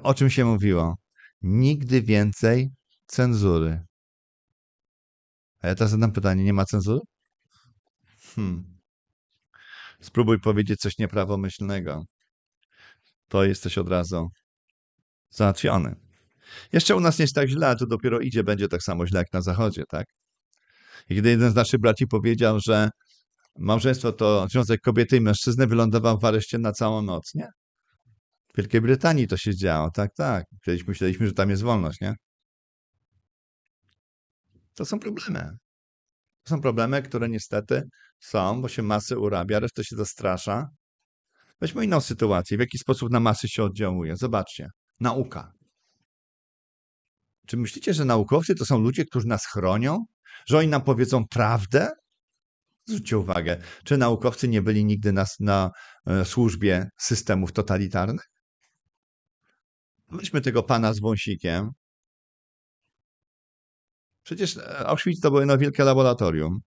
o czym się mówiło. Nigdy więcej cenzury. A ja teraz zadam pytanie, nie ma cenzury? Hmm. Spróbuj powiedzieć coś nieprawomyślnego. To jesteś od razu załatwiony. Jeszcze u nas nie jest tak źle, a to dopiero idzie, będzie tak samo źle jak na zachodzie, tak? kiedy jeden z naszych braci powiedział, że małżeństwo to związek kobiety i mężczyzny, wylądował w areszcie na całą noc, nie? W Wielkiej Brytanii to się działo, tak, tak. Kiedyś myśleliśmy, że tam jest wolność, nie? To są problemy. To są problemy, które niestety są, bo się masy urabia, reszta się zastrasza. Weźmy inną sytuację, w jaki sposób na masy się oddziałuje. Zobaczcie, nauka. Czy myślicie, że naukowcy to są ludzie, którzy nas chronią? że oni nam powiedzą prawdę? Zwróćcie uwagę, czy naukowcy nie byli nigdy na, na e, służbie systemów totalitarnych? Weźmy tego pana z wąsikiem. Przecież e, Auschwitz to było wielkie laboratorium.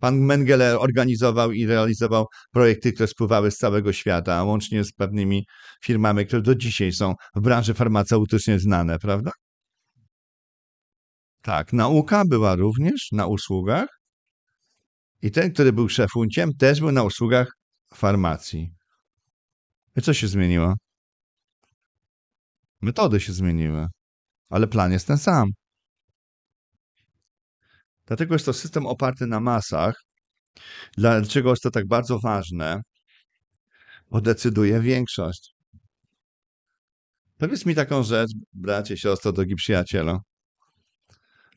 Pan Mengele organizował i realizował projekty, które spływały z całego świata, łącznie z pewnymi firmami, które do dzisiaj są w branży farmaceutycznej znane, prawda? Tak, nauka była również na usługach i ten, który był szefunciem, też był na usługach farmacji. I co się zmieniło? Metody się zmieniły, ale plan jest ten sam. Dlatego jest to system oparty na masach. Dlaczego jest to tak bardzo ważne? Bo decyduje większość. Powiedz mi taką rzecz, bracie, siostro, drogi przyjacielu.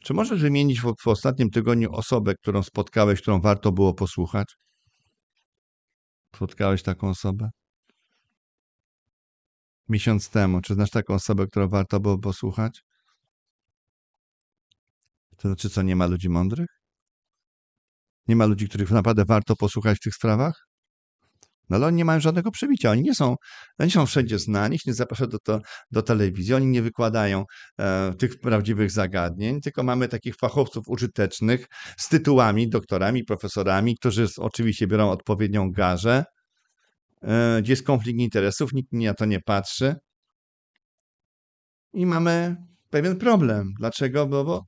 Czy możesz wymienić w, w ostatnim tygodniu osobę, którą spotkałeś, którą warto było posłuchać? Spotkałeś taką osobę? Miesiąc temu. Czy znasz taką osobę, którą warto było posłuchać? To znaczy, co nie ma ludzi mądrych? Nie ma ludzi, których naprawdę warto posłuchać w tych sprawach? No ale oni nie mają żadnego przebicia, oni nie są, oni są wszędzie znani, ich nie zaprasza do, to, do telewizji, oni nie wykładają e, tych prawdziwych zagadnień, tylko mamy takich fachowców użytecznych z tytułami, doktorami, profesorami, którzy oczywiście biorą odpowiednią garzę, e, gdzie jest konflikt interesów, nikt na to nie patrzy. I mamy pewien problem. Dlaczego? Bo, bo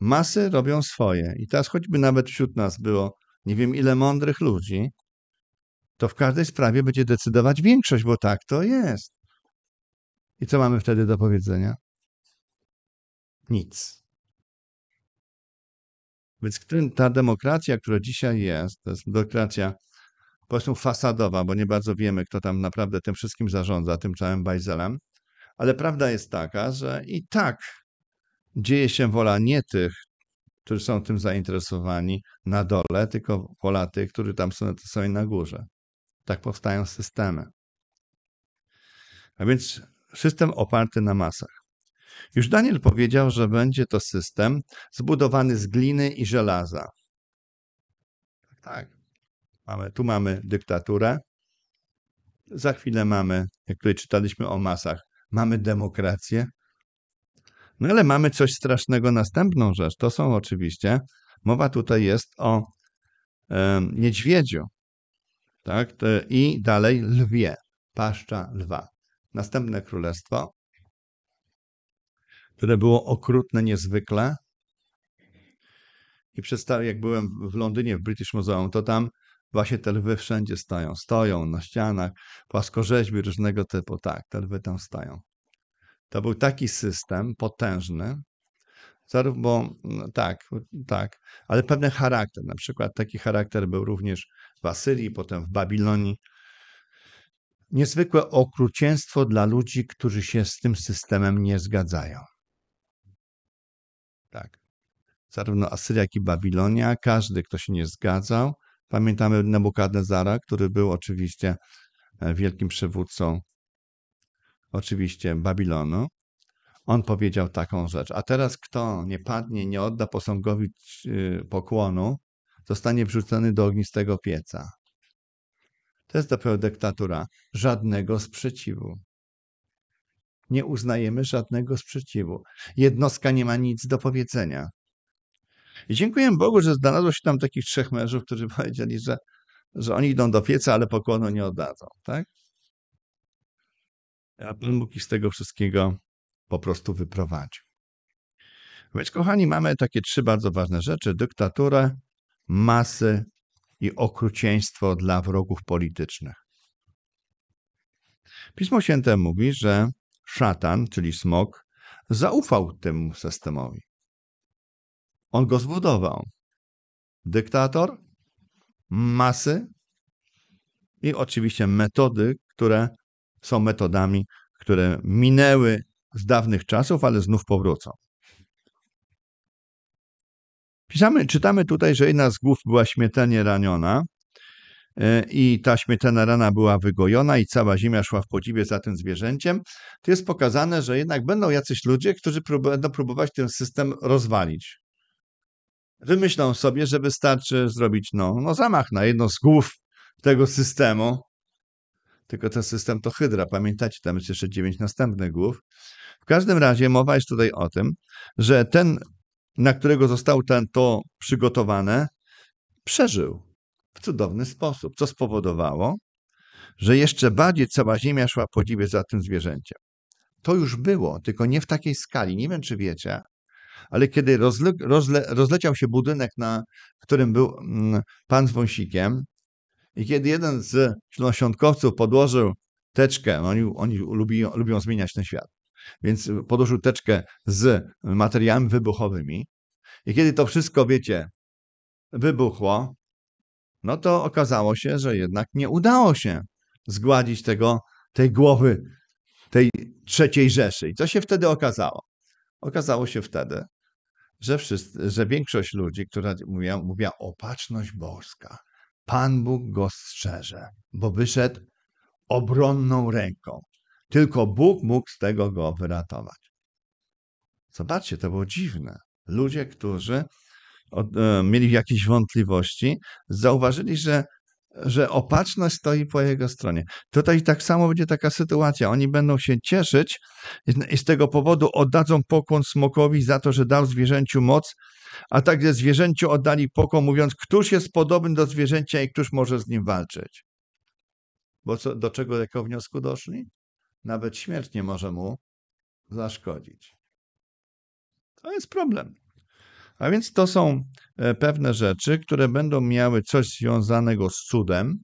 masy robią swoje. I teraz choćby nawet wśród nas było nie wiem ile mądrych ludzi, to w każdej sprawie będzie decydować większość, bo tak to jest. I co mamy wtedy do powiedzenia? Nic. Więc ta demokracja, która dzisiaj jest, to jest demokracja powiedzmy fasadowa, bo nie bardzo wiemy, kto tam naprawdę tym wszystkim zarządza, tym całym bajzelem, ale prawda jest taka, że i tak dzieje się wola nie tych, którzy są tym zainteresowani na dole, tylko wola tych, którzy tam są, są na górze. Tak powstają systemy. A więc system oparty na masach. Już Daniel powiedział, że będzie to system zbudowany z gliny i żelaza. Tak, tak. Mamy, tu mamy dyktaturę. Za chwilę mamy, jak tutaj czytaliśmy o masach, mamy demokrację. No ale mamy coś strasznego, następną rzecz. To są oczywiście, mowa tutaj jest o niedźwiedziu tak? I dalej lwie, paszcza lwa. Następne królestwo, które było okrutne niezwykle. I przez, jak byłem w Londynie, w British Museum, to tam właśnie te lwy wszędzie stoją. Stoją na ścianach, płaskorzeźby różnego typu. Tak, te lwy tam stają. To był taki system potężny, Zarówno mm, tak, tak, ale pewien charakter, na przykład taki charakter był również w Asyrii, potem w Babilonii. Niezwykłe okrucieństwo dla ludzi, którzy się z tym systemem nie zgadzają. Tak. Zarówno Asyria, jak i Babilonia, każdy, kto się nie zgadzał. Pamiętamy Nebukadnezara, który był oczywiście e, wielkim przywódcą, oczywiście Babilonu on powiedział taką rzecz. A teraz kto nie padnie, nie odda posągowi y, pokłonu, zostanie wrzucony do ognistego pieca. To jest dopiero dyktatura. Żadnego sprzeciwu. Nie uznajemy żadnego sprzeciwu. Jednostka nie ma nic do powiedzenia. I dziękuję Bogu, że znalazło się tam takich trzech mężów, którzy powiedzieli, że, że oni idą do pieca, ale pokłonu nie oddadzą. Tak? A Pan Bóg z tego wszystkiego po prostu wyprowadził. Więc, kochani, mamy takie trzy bardzo ważne rzeczy: dyktaturę, masy i okrucieństwo dla wrogów politycznych. Pismo Święte mówi, że szatan, czyli smok, zaufał temu systemowi. On go zbudował. Dyktator, masy i oczywiście metody, które są metodami, które minęły z dawnych czasów, ale znów powrócą. Pisamy, czytamy tutaj, że jedna z głów była śmiertelnie raniona e, i ta śmiertelna rana była wygojona i cała ziemia szła w podziwie za tym zwierzęciem. Tu jest pokazane, że jednak będą jacyś ludzie, którzy będą próbować ten system rozwalić. Wymyślą sobie, że wystarczy zrobić no, no zamach na jedno z głów tego systemu, tylko ten system to hydra. Pamiętacie, tam jest jeszcze dziewięć następnych głów. W każdym razie mowa jest tutaj o tym, że ten, na którego został ten, to przygotowane, przeżył w cudowny sposób, co spowodowało, że jeszcze bardziej cała ziemia szła podziwie za tym zwierzęciem. To już było, tylko nie w takiej skali. Nie wiem, czy wiecie, ale kiedy rozle, rozle, rozleciał się budynek, na którym był mm, pan z wąsikiem, i kiedy jeden z śląsiątkowców podłożył teczkę, oni, oni lubią, lubią zmieniać ten świat, więc podłożył teczkę z materiałami wybuchowymi. I kiedy to wszystko, wiecie, wybuchło, no to okazało się, że jednak nie udało się zgładzić tego, tej głowy, tej trzeciej Rzeszy. I co się wtedy okazało? Okazało się wtedy, że, wszyscy, że większość ludzi, która mówiła, mówiła opatrzność boska, Pan Bóg go strzeże, bo wyszedł obronną ręką. Tylko Bóg mógł z tego go wyratować. Zobaczcie, to było dziwne. Ludzie, którzy od, e, mieli jakieś wątpliwości, zauważyli, że, że opatrzność stoi po jego stronie. Tutaj tak samo będzie taka sytuacja. Oni będą się cieszyć i z tego powodu oddadzą pokłon smokowi za to, że dał zwierzęciu moc, a także zwierzęciu oddali pokłon, mówiąc, któż jest podobny do zwierzęcia i któż może z nim walczyć. Bo co, do czego jako wniosku doszli? Nawet śmierć nie może mu zaszkodzić. To jest problem. A więc to są e, pewne rzeczy, które będą miały coś związanego z cudem,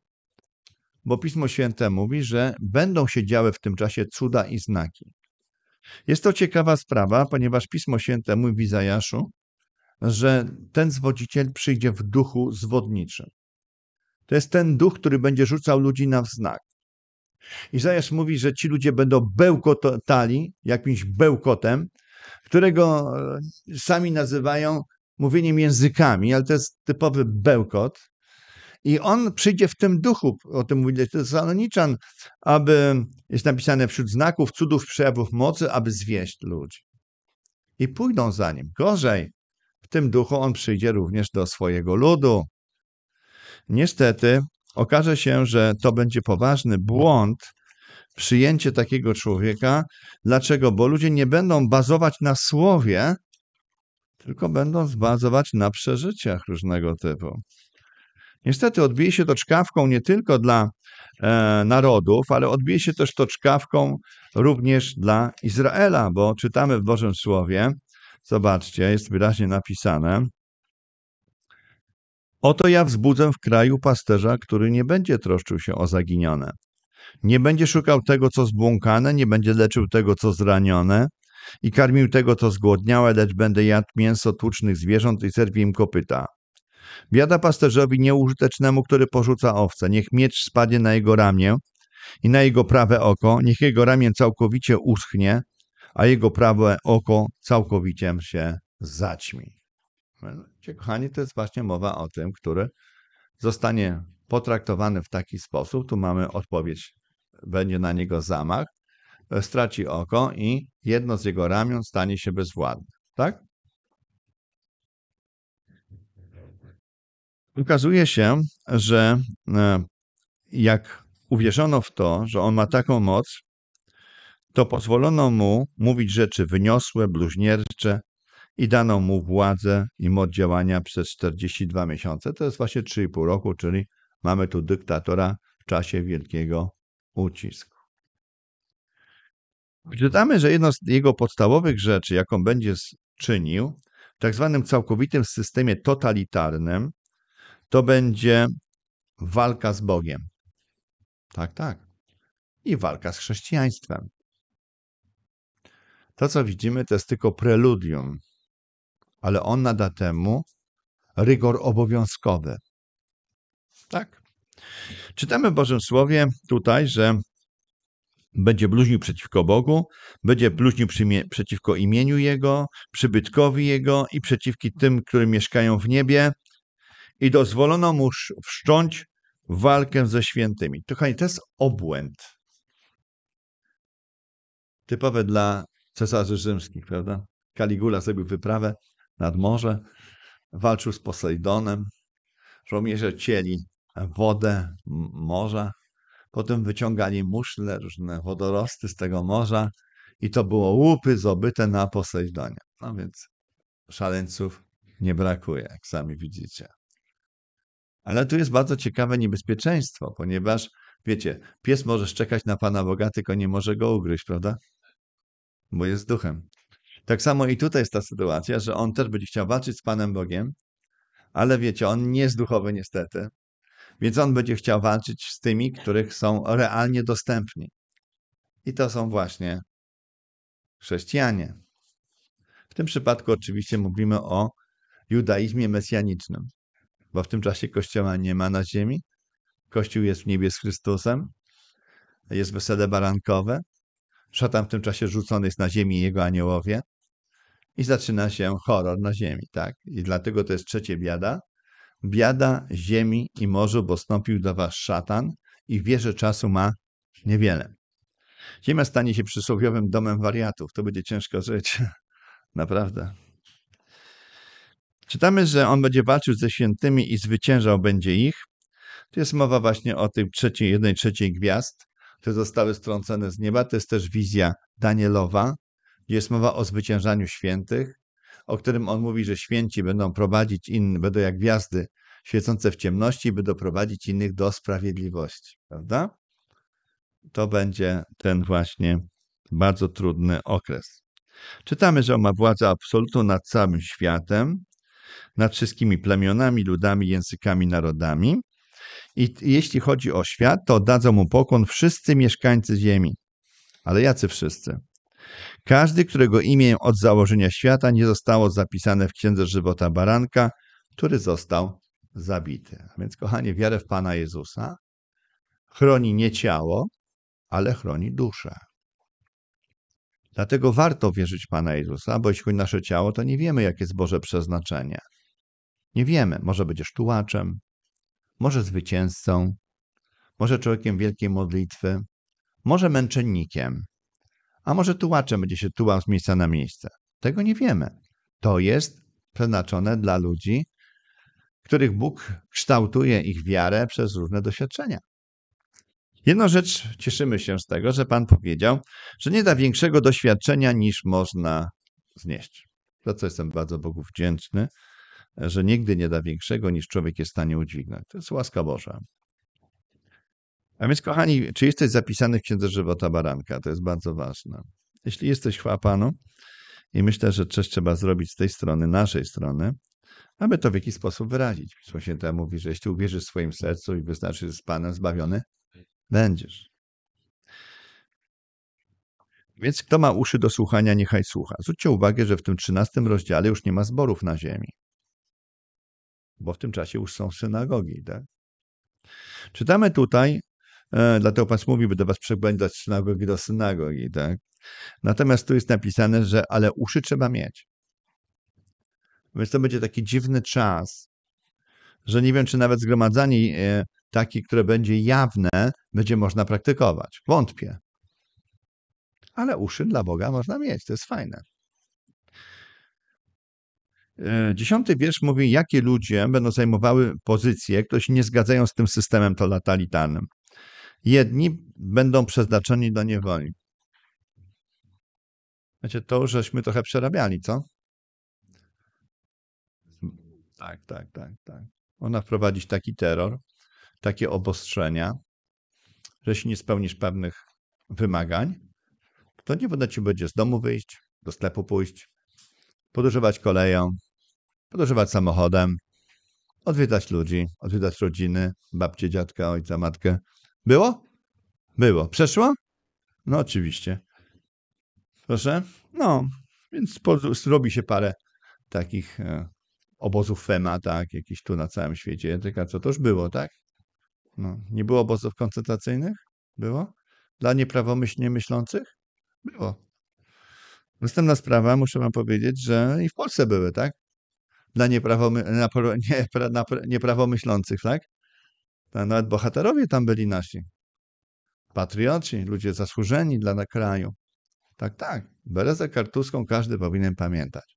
bo Pismo Święte mówi, że będą się działy w tym czasie cuda i znaki. Jest to ciekawa sprawa, ponieważ Pismo Święte mówi w Izajaszu, że ten zwodziciel przyjdzie w duchu zwodniczym. To jest ten duch, który będzie rzucał ludzi na wznak. Izajasz mówi, że ci ludzie będą bełkotali jakimś bełkotem, którego e, sami nazywają mówieniem językami, ale to jest typowy bełkot. I on przyjdzie w tym duchu, o tym mówi Saloniczan, aby, jest napisane wśród znaków, cudów, przejawów mocy, aby zwieść ludzi. I pójdą za nim. Gorzej, w tym duchu on przyjdzie również do swojego ludu. Niestety, okaże się, że to będzie poważny błąd, przyjęcie takiego człowieka. Dlaczego? Bo ludzie nie będą bazować na słowie, tylko będą bazować na przeżyciach różnego typu. Niestety odbije się to czkawką nie tylko dla e, narodów, ale odbije się też to czkawką również dla Izraela, bo czytamy w Bożym Słowie, zobaczcie, jest wyraźnie napisane, Oto ja wzbudzę w kraju pasterza, który nie będzie troszczył się o zaginione. Nie będzie szukał tego, co zbłąkane, nie będzie leczył tego, co zranione i karmił tego, co zgłodniałe, lecz będę jadł mięso tłucznych zwierząt i serwię im kopyta. Biada pasterzowi nieużytecznemu, który porzuca owce. Niech miecz spadnie na jego ramię i na jego prawe oko, niech jego ramię całkowicie uschnie, a jego prawe oko całkowicie się zaćmi. Mianowicie, kochani, to jest właśnie mowa o tym, który zostanie potraktowany w taki sposób. Tu mamy odpowiedź, będzie na niego zamach, e, straci oko i jedno z jego ramion stanie się bezwładne. Tak? Okazuje się, że e, jak uwierzono w to, że on ma taką moc, to pozwolono mu mówić rzeczy wyniosłe, bluźniercze, i dano mu władzę i moc działania przez 42 miesiące. To jest właśnie 3,5 roku, czyli mamy tu dyktatora w czasie wielkiego ucisku. Czytamy, że jedną z jego podstawowych rzeczy, jaką będzie czynił w tak zwanym całkowitym systemie totalitarnym, to będzie walka z Bogiem. Tak, tak. I walka z chrześcijaństwem. To, co widzimy, to jest tylko preludium ale on nada temu rygor obowiązkowy. Tak? Czytamy w Bożym Słowie tutaj, że będzie bluźnił przeciwko Bogu, będzie bluźnił przeciwko imieniu Jego, przybytkowi Jego i przeciwki tym, którzy mieszkają w niebie i dozwolono mu wszcząć walkę ze świętymi. Kochani, to jest obłęd. Typowe dla cesarzy rzymskich, prawda? Kaligula zrobił wyprawę, nad morze, walczył z Posejdonem. Żołnierze cieli wodę morza, potem wyciągali muszle, różne wodorosty z tego morza i to było łupy zobyte na Posejdonie. No więc szaleńców nie brakuje, jak sami widzicie. Ale tu jest bardzo ciekawe niebezpieczeństwo, ponieważ wiecie, pies może szczekać na Pana Boga, tylko nie może go ugryźć, prawda? Bo jest duchem. Tak samo i tutaj jest ta sytuacja, że on też będzie chciał walczyć z Panem Bogiem, ale wiecie, on nie jest duchowy niestety, więc on będzie chciał walczyć z tymi, których są realnie dostępni. I to są właśnie chrześcijanie. W tym przypadku oczywiście mówimy o judaizmie mesjanicznym, bo w tym czasie Kościoła nie ma na ziemi. Kościół jest w niebie z Chrystusem, jest wesele barankowe, szatan w tym czasie rzucony jest na ziemię jego aniołowie, i zaczyna się horror na ziemi, tak? I dlatego to jest trzecie biada. Biada ziemi i morzu, bo stąpił do was szatan i wie, że czasu ma niewiele. Ziemia stanie się przysłowiowym domem wariatów. To będzie ciężko żyć. Naprawdę. Czytamy, że on będzie walczył ze świętymi i zwyciężał będzie ich. Tu jest mowa właśnie o tej trzeciej, jednej trzeciej gwiazd, które zostały strącone z nieba. To jest też wizja Danielowa, jest mowa o zwyciężaniu świętych, o którym on mówi, że święci będą prowadzić innych, będą jak gwiazdy świecące w ciemności, by doprowadzić innych do sprawiedliwości, prawda? To będzie ten właśnie bardzo trudny okres. Czytamy, że on ma władzę absolutną nad całym światem, nad wszystkimi plemionami, ludami, językami, narodami. I jeśli chodzi o świat, to dadzą mu pokłon wszyscy mieszkańcy ziemi. Ale jacy wszyscy? Każdy, którego imię od założenia świata nie zostało zapisane w Księdze Żywota Baranka, który został zabity. A więc, kochanie, wiarę w Pana Jezusa chroni nie ciało, ale chroni duszę. Dlatego warto wierzyć w Pana Jezusa, bo jeśli chodzi o nasze ciało, to nie wiemy, jakie jest Boże przeznaczenie. Nie wiemy, może będziesz tułaczem, może zwycięzcą, może człowiekiem wielkiej modlitwy, może męczennikiem, a może tułaczem będzie się tułał z miejsca na miejsce? Tego nie wiemy. To jest przeznaczone dla ludzi, których Bóg kształtuje ich wiarę przez różne doświadczenia. Jedną rzecz cieszymy się z tego, że Pan powiedział, że nie da większego doświadczenia niż można znieść. Za co jestem bardzo Bogu wdzięczny, że nigdy nie da większego niż człowiek jest w stanie udźwignąć. To jest łaska Boża. A więc, kochani, czy jesteś zapisany w Księdze Żywota Baranka? To jest bardzo ważne. Jeśli jesteś, chwała Panu, i myślę, że coś trzeba zrobić z tej strony, naszej strony, aby to w jakiś sposób wyrazić. Pismo Święte mówi, że jeśli uwierzysz w swoim sercu i wyznaczysz z Panem zbawiony, będziesz. Więc kto ma uszy do słuchania, niechaj słucha. Zwróćcie uwagę, że w tym trzynastym rozdziale już nie ma zborów na ziemi. Bo w tym czasie już są synagogi, tak? Czytamy tutaj E, dlatego Pan mówi, by do was przebłędzać z synagogi do synagogi. Tak? Natomiast tu jest napisane, że ale uszy trzeba mieć. Więc to będzie taki dziwny czas, że nie wiem, czy nawet zgromadzenie e, takie, które będzie jawne, będzie można praktykować. Wątpię. Ale uszy dla Boga można mieć, to jest fajne. E, dziesiąty wiersz mówi, jakie ludzie będą zajmowały pozycje, które się nie zgadzają z tym systemem totalitarnym jedni będą przeznaczeni do niewoli. Wiecie, to już żeśmy trochę przerabiali, co? Tak, tak, tak, tak. Ona wprowadzić taki terror, takie obostrzenia, że jeśli nie spełnisz pewnych wymagań, to nie woda ci będzie z domu wyjść, do sklepu pójść, podróżować koleją, podróżować samochodem, odwiedzać ludzi, odwiedzać rodziny, babcie, dziadka, ojca, matkę. Było? Było. Przeszło? No oczywiście. Proszę? No, więc zrobi się parę takich e, obozów FEMA, tak, jakiś tu na całym świecie. Tylko co to już było, tak? No, nie było obozów koncentracyjnych? Było? Dla nieprawomyślnie myślących? Było. Następna sprawa, muszę wam powiedzieć, że i w Polsce były, tak? Dla nieprawomy, na, nie, pra, na, nieprawomyślących, tak? Nawet bohaterowie tam byli nasi. Patrioci, ludzie zasłużeni dla kraju. Tak, tak. Berezę kartuską każdy powinien pamiętać.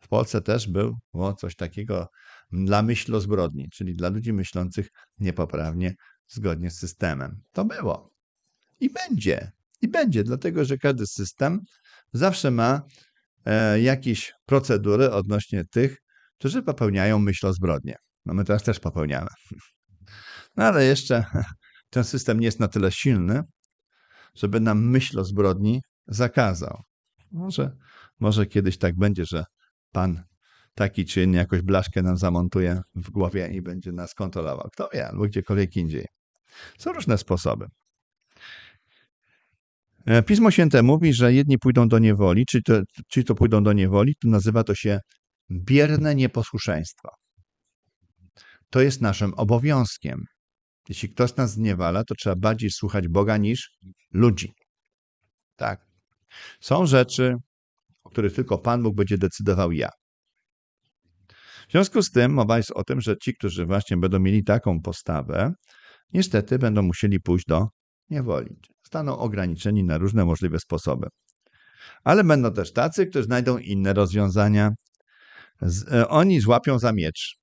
W Polsce też był, było coś takiego dla myślozbrodni, czyli dla ludzi myślących niepoprawnie, zgodnie z systemem. To było. I będzie. I będzie, dlatego że każdy system zawsze ma e, jakieś procedury odnośnie tych, którzy popełniają myślozbrodnie. No my teraz też popełniamy. No ale jeszcze ten system nie jest na tyle silny, żeby nam myśl o zbrodni zakazał. Może, może kiedyś tak będzie, że pan taki czy inny jakąś blaszkę nam zamontuje w głowie i będzie nas kontrolował. Kto wie, albo gdziekolwiek indziej. Są różne sposoby. E, Pismo Święte mówi, że jedni pójdą do niewoli, czy to, czy to pójdą do niewoli, to nazywa to się bierne nieposłuszeństwo. To jest naszym obowiązkiem jeśli ktoś nas zniewala, to trzeba bardziej słuchać Boga niż ludzi. Tak. Są rzeczy, o których tylko Pan Bóg będzie decydował ja. W związku z tym mowa jest o tym, że ci, którzy właśnie będą mieli taką postawę, niestety będą musieli pójść do niewoli. Staną ograniczeni na różne możliwe sposoby. Ale będą też tacy, którzy znajdą inne rozwiązania. Z, e, oni złapią za miecz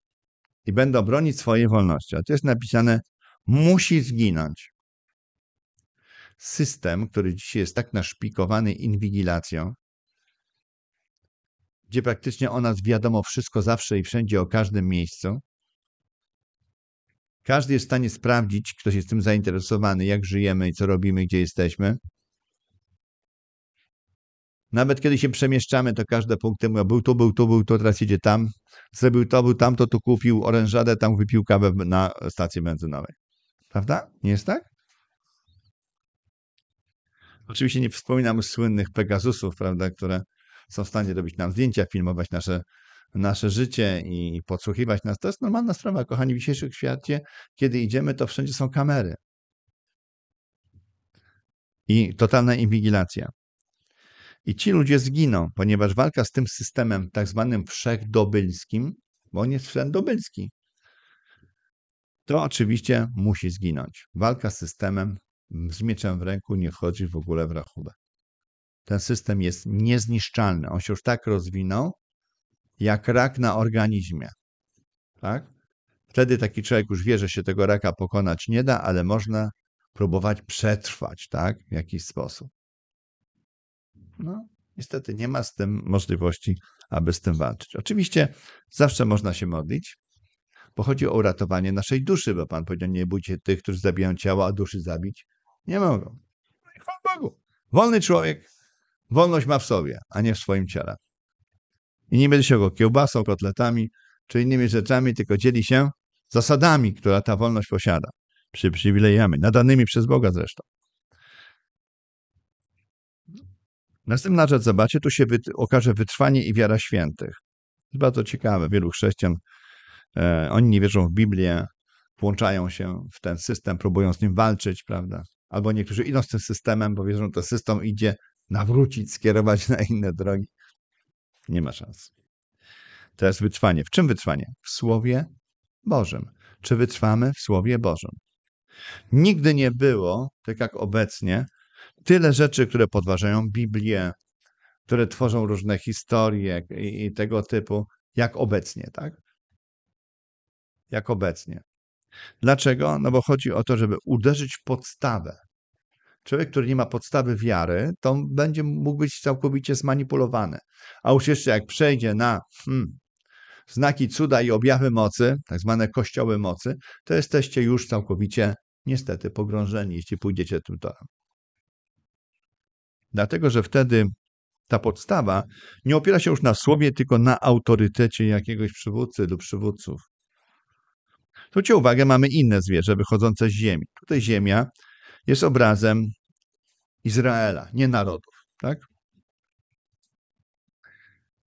i będą bronić swojej wolności. A to jest napisane musi zginąć. System, który dzisiaj jest tak naszpikowany inwigilacją, gdzie praktycznie o nas wiadomo wszystko zawsze i wszędzie o każdym miejscu, każdy jest w stanie sprawdzić, ktoś jest tym zainteresowany, jak żyjemy i co robimy, gdzie jesteśmy. Nawet kiedy się przemieszczamy, to każde punkty mówią, był tu, był tu, był tu, teraz idzie tam, zrobił to, był tamto, tu kupił orężadę, tam wypił kawę na stacji benzynowej. Prawda? Nie jest tak? Oczywiście nie wspominam słynnych Pegasusów, prawda, które są w stanie robić nam zdjęcia, filmować nasze, nasze życie i podsłuchiwać nas. To jest normalna sprawa, kochani, w dzisiejszym świecie, kiedy idziemy, to wszędzie są kamery. I totalna inwigilacja. I ci ludzie zginą, ponieważ walka z tym systemem tak zwanym wszechdobylskim, bo on jest wszędobylski, to oczywiście musi zginąć. Walka z systemem mm, z mieczem w ręku nie wchodzi w ogóle w rachubę. Ten system jest niezniszczalny. On się już tak rozwinął, jak rak na organizmie. Tak? Wtedy taki człowiek już wie, że się tego raka pokonać nie da, ale można próbować przetrwać, tak? W jakiś sposób. No, niestety nie ma z tym możliwości, aby z tym walczyć. Oczywiście zawsze można się modlić, bo chodzi o uratowanie naszej duszy, bo Pan powiedział, nie bójcie tych, którzy zabijają ciała, a duszy zabić nie mogą. No chwała Bogu. Wolny człowiek wolność ma w sobie, a nie w swoim ciele. I nie będzie się go kiełbasą, kotletami czy innymi rzeczami, tylko dzieli się zasadami, które ta wolność posiada, przy przywilejami, nadanymi przez Boga zresztą. Następna rzecz, zobaczcie, tu się okaże wytrwanie i wiara świętych. Jest bardzo ciekawe. Wielu chrześcijan E, oni nie wierzą w Biblię, włączają się w ten system, próbują z nim walczyć, prawda? Albo niektórzy idą z tym systemem, bo wierzą, że ten system idzie nawrócić, skierować na inne drogi. Nie ma szans. jest wytrwanie. W czym wytrwanie? W Słowie Bożym. Czy wytrwamy w Słowie Bożym? Nigdy nie było, tak jak obecnie, tyle rzeczy, które podważają Biblię, które tworzą różne historie i, tego typu, jak obecnie, tak? jak obecnie. Dlaczego? No bo chodzi o to, żeby uderzyć w podstawę. Człowiek, który nie ma podstawy wiary, to będzie mógł być całkowicie zmanipulowany. A już jeszcze jak przejdzie na hmm, znaki cuda i objawy mocy, tak zwane kościoły mocy, to jesteście już całkowicie niestety pogrążeni, jeśli pójdziecie tym torem. Dlatego, że wtedy ta podstawa nie opiera się już na słowie, tylko na autorytecie jakiegoś przywódcy lub przywódców. Zwróćcie uwagę, mamy inne zwierzę wychodzące z ziemi. Tutaj ziemia jest obrazem Izraela, nie narodów. Tak?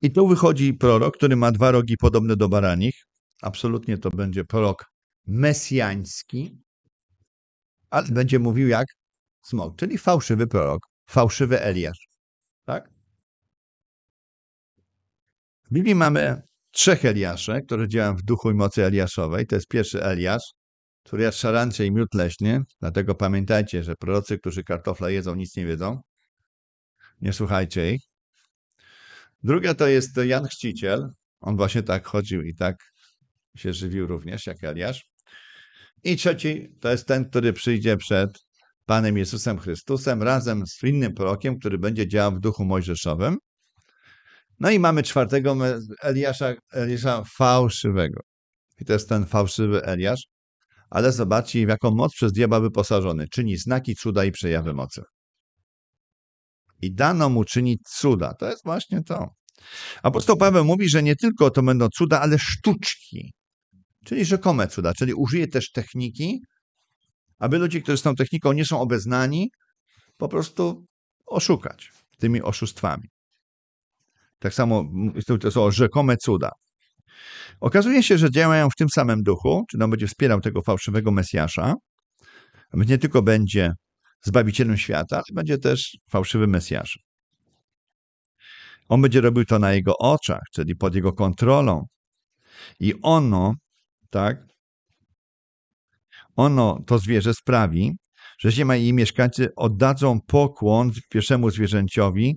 I tu wychodzi prorok, który ma dwa rogi podobne do baranich. Absolutnie to będzie prorok mesjański, ale będzie mówił jak smok, czyli fałszywy prorok, fałszywy Eliasz. Tak? W Biblii mamy trzech Eliasze, które działają w duchu i mocy Eliaszowej. To jest pierwszy Eliasz, który jest szarańcze i miód leśnie, Dlatego pamiętajcie, że prorocy, którzy kartofle jedzą, nic nie wiedzą. Nie słuchajcie ich. Druga to jest Jan Chrzciciel. On właśnie tak chodził i tak się żywił również, jak Eliasz. I trzeci to jest ten, który przyjdzie przed Panem Jezusem Chrystusem razem z innym prorokiem, który będzie działał w duchu mojżeszowym. No i mamy czwartego Eliasza, Eliasza fałszywego. I to jest ten fałszywy Eliasz. Ale zobaczcie, w jaką moc przez diabła wyposażony. Czyni znaki, cuda i przejawy mocy. I dano mu czynić cuda. To jest właśnie to. Apostoł Paweł mówi, że nie tylko to będą cuda, ale sztuczki. Czyli rzekome cuda. Czyli użyje też techniki, aby ludzie, którzy z tą techniką nie są obeznani, po prostu oszukać tymi oszustwami. Tak samo to są rzekome cuda. Okazuje się, że działają w tym samym duchu, czyli on będzie wspierał tego fałszywego Mesjasza, nie tylko będzie Zbawicielem świata, ale będzie też fałszywym Mesjaszem. On będzie robił to na jego oczach, czyli pod jego kontrolą. I ono, tak, ono, to zwierzę sprawi, że ziemia i jej mieszkańcy oddadzą pokłon pierwszemu zwierzęciowi,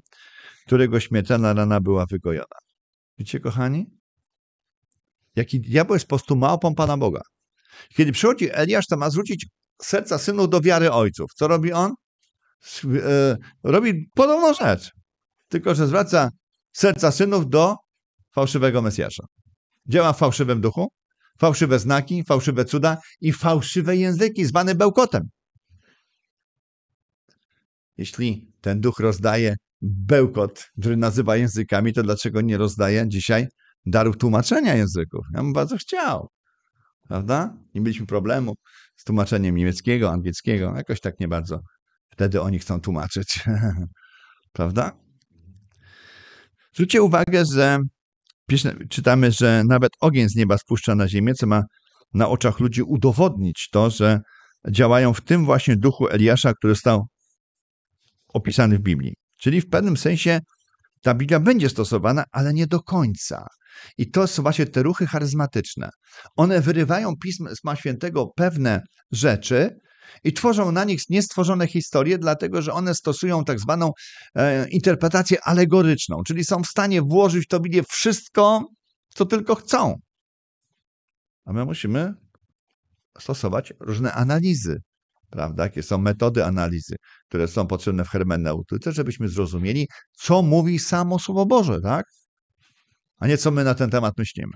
którego śmiertelna rana była wygojona. Widzicie, kochani? Jaki diabeł jest po prostu małpą Pana Boga. Kiedy przychodzi Eliasz, to ma zwrócić serca synów do wiary ojców. Co robi on? E, robi podobną rzecz, tylko że zwraca serca synów do fałszywego Mesjasza. Działa w fałszywym duchu, fałszywe znaki, fałszywe cuda i fałszywe języki, zwane bełkotem. Jeśli ten duch rozdaje bełkot, który nazywa językami, to dlaczego nie rozdaje dzisiaj darów tłumaczenia języków? Ja bym bardzo chciał. Prawda? Nie mieliśmy problemu z tłumaczeniem niemieckiego, angielskiego. Jakoś tak nie bardzo. Wtedy oni chcą tłumaczyć. Prawda? Zwróćcie uwagę, że czytamy, że nawet ogień z nieba spuszcza na ziemię, co ma na oczach ludzi udowodnić to, że działają w tym właśnie duchu Eliasza, który stał opisany w Biblii. Czyli w pewnym sensie ta Biblia będzie stosowana, ale nie do końca. I to są właśnie te ruchy charyzmatyczne. One wyrywają Pisma Świętego pewne rzeczy i tworzą na nich niestworzone historie, dlatego że one stosują tak zwaną e, interpretację alegoryczną, czyli są w stanie włożyć w to Biblię wszystko, co tylko chcą. A my musimy stosować różne analizy, prawda? Jakie są metody analizy, które są potrzebne w hermeneutyce, żebyśmy zrozumieli, co mówi samo Słowo Boże, tak? A nie co my na ten temat myślimy.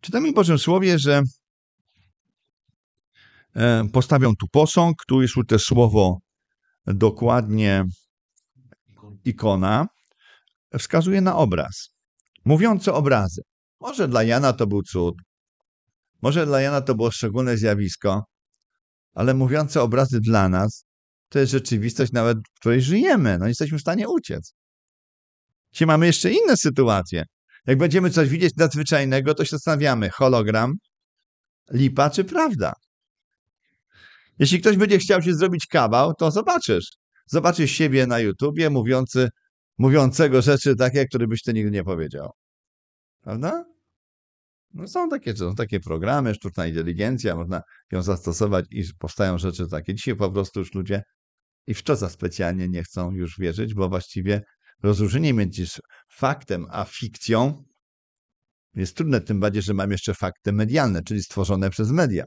Czytamy w Bożym Słowie, że e, postawią tu posąg, tu jest też słowo dokładnie ikona, wskazuje na obraz, Mówiące obrazy. Może dla Jana to był cud, może dla Jana to było szczególne zjawisko, ale mówiące obrazy dla nas to jest rzeczywistość nawet, w której żyjemy. No jesteśmy w stanie uciec. Dzisiaj mamy jeszcze inne sytuacje. Jak będziemy coś widzieć nadzwyczajnego, to się zastanawiamy, hologram, lipa czy prawda? Jeśli ktoś będzie chciał się zrobić kawał, to zobaczysz. Zobaczysz siebie na YouTubie mówiący, mówiącego rzeczy takie, które byś ty nigdy nie powiedział. Prawda? No są takie, są takie programy, sztuczna inteligencja, można ją zastosować i powstają rzeczy takie. Dzisiaj po prostu już ludzie i w co za specjalnie nie chcą już wierzyć, bo właściwie rozróżnienie między faktem a fikcją jest trudne, tym bardziej, że mam jeszcze fakty medialne, czyli stworzone przez media.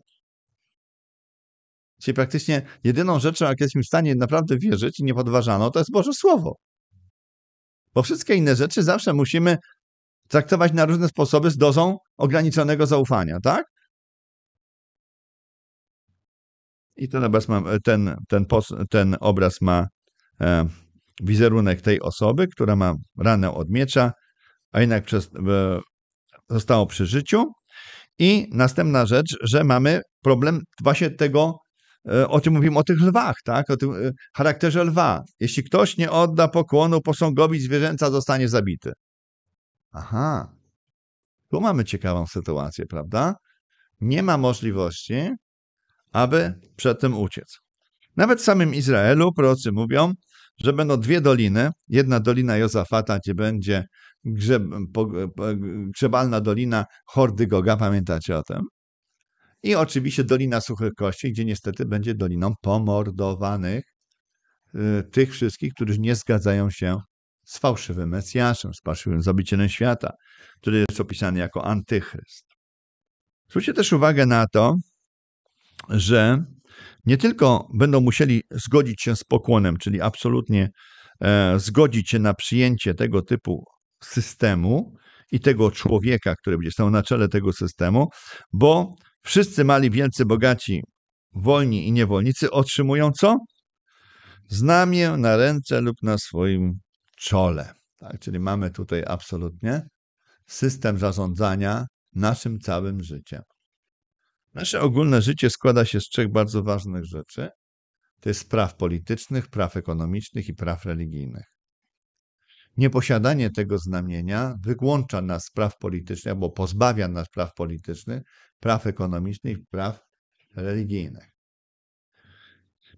Czyli praktycznie jedyną rzeczą, jak jesteśmy w stanie naprawdę wierzyć i nie podważano, to jest Boże Słowo. Bo wszystkie inne rzeczy zawsze musimy traktować na różne sposoby z dozą ograniczonego zaufania, tak? I ten obraz ma, ten, ten, pos, ten obraz ma e, wizerunek tej osoby, która ma ranę od miecza, a jednak przez, e, zostało przy życiu. I następna rzecz, że mamy problem właśnie tego, e, o czym mówimy, o tych lwach, tak? O tym e, charakterze lwa. Jeśli ktoś nie odda pokłonu posągowi zwierzęca, zostanie zabity. Aha, tu mamy ciekawą sytuację, prawda? Nie ma możliwości, aby przed tym uciec. Nawet w samym Izraelu prorocy mówią, że będą dwie doliny. Jedna dolina Jozafata, gdzie będzie grzeb, grzebalna dolina Hordy Goga, pamiętacie o tym? I oczywiście Dolina Suchych Kości, gdzie niestety będzie doliną pomordowanych, y, tych wszystkich, którzy nie zgadzają się z fałszywym Mesjaszem, z fałszywym zabiciem Świata, który jest opisany jako antychryst. Zwróćcie też uwagę na to, że nie tylko będą musieli zgodzić się z pokłonem, czyli absolutnie e, zgodzić się na przyjęcie tego typu systemu i tego człowieka, który będzie stał na czele tego systemu, bo wszyscy mali, wielcy, bogaci, wolni i niewolnicy otrzymują co? Znamię na ręce lub na swoim czole. Tak? Czyli mamy tutaj absolutnie system zarządzania naszym całym życiem. Nasze ogólne życie składa się z trzech bardzo ważnych rzeczy. To jest praw politycznych, praw ekonomicznych i praw religijnych. Nieposiadanie tego znamienia wyłącza nas z praw politycznych, albo pozbawia nas praw politycznych, praw ekonomicznych i praw religijnych.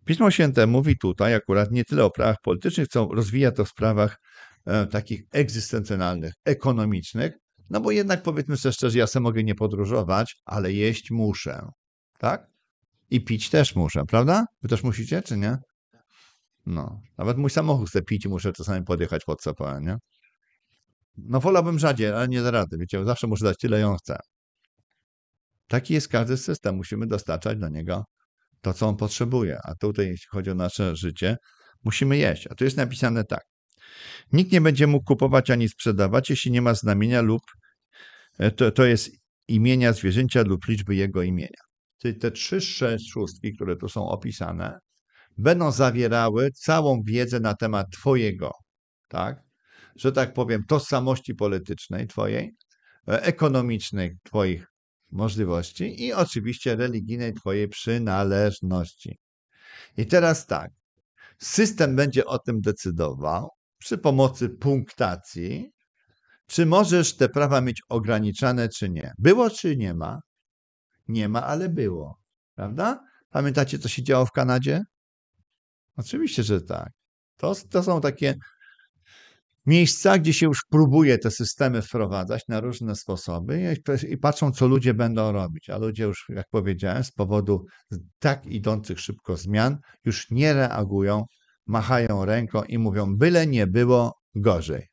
Pismo Święte mówi tutaj akurat nie tyle o prawach politycznych, co rozwija to w sprawach e, takich egzystencjonalnych, ekonomicznych, no bo jednak powiedzmy sobie szczerze, ja sobie mogę nie podróżować, ale jeść muszę, tak? I pić też muszę, prawda? Wy też musicie, czy nie? No, nawet mój samochód chce pić i muszę czasami podjechać pod Sopę, nie? No wolałbym rzadziej, ale nie da rady, wiecie, zawsze muszę dać tyle, ją chcę. Taki jest każdy system, musimy dostarczać do niego to, co on potrzebuje. A tutaj, jeśli chodzi o nasze życie, musimy jeść. A tu jest napisane tak. Nikt nie będzie mógł kupować ani sprzedawać, jeśli nie ma znamienia lub e, to, to jest imienia zwierzęcia lub liczby jego imienia. Czyli te trzy szóstki, które tu są opisane, będą zawierały całą wiedzę na temat Twojego, tak? Że tak powiem, tożsamości politycznej Twojej, e, ekonomicznych Twoich możliwości i oczywiście religijnej Twojej przynależności. I teraz tak. System będzie o tym decydował przy pomocy punktacji, czy możesz te prawa mieć ograniczane, czy nie. Było, czy nie ma? Nie ma, ale było. Prawda? Pamiętacie, co się działo w Kanadzie? Oczywiście, że tak. To, to są takie miejsca, gdzie się już próbuje te systemy wprowadzać na różne sposoby i patrzą, co ludzie będą robić. A ludzie już, jak powiedziałem, z powodu tak idących szybko zmian już nie reagują, machają ręką i mówią, byle nie było gorzej.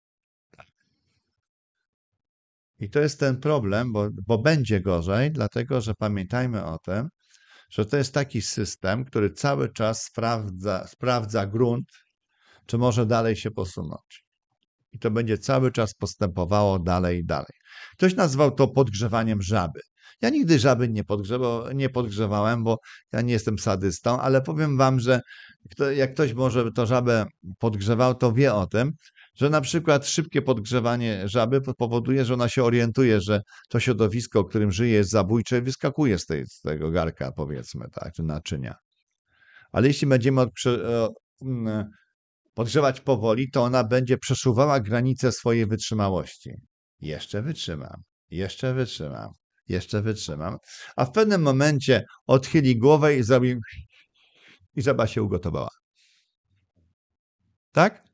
I to jest ten problem, bo, bo będzie gorzej, dlatego że pamiętajmy o tym, że to jest taki system, który cały czas sprawdza, sprawdza grunt, czy może dalej się posunąć. I to będzie cały czas postępowało dalej i dalej. Ktoś nazwał to podgrzewaniem żaby. Ja nigdy żaby nie, podgrzewa, nie podgrzewałem, bo ja nie jestem sadystą, ale powiem wam, że jak ktoś może to żabę podgrzewał, to wie o tym, że na przykład szybkie podgrzewanie żaby powoduje, że ona się orientuje, że to środowisko, w którym żyje, jest zabójcze i wyskakuje z, tej, z tego garka, powiedzmy, tak, czy naczynia. Ale jeśli będziemy od, mm, podgrzewać powoli, to ona będzie przesuwała granice swojej wytrzymałości. Jeszcze wytrzymam, jeszcze wytrzymam, jeszcze wytrzymam. A w pewnym momencie odchyli głowę i zrobił i żaba się ugotowała. Tak?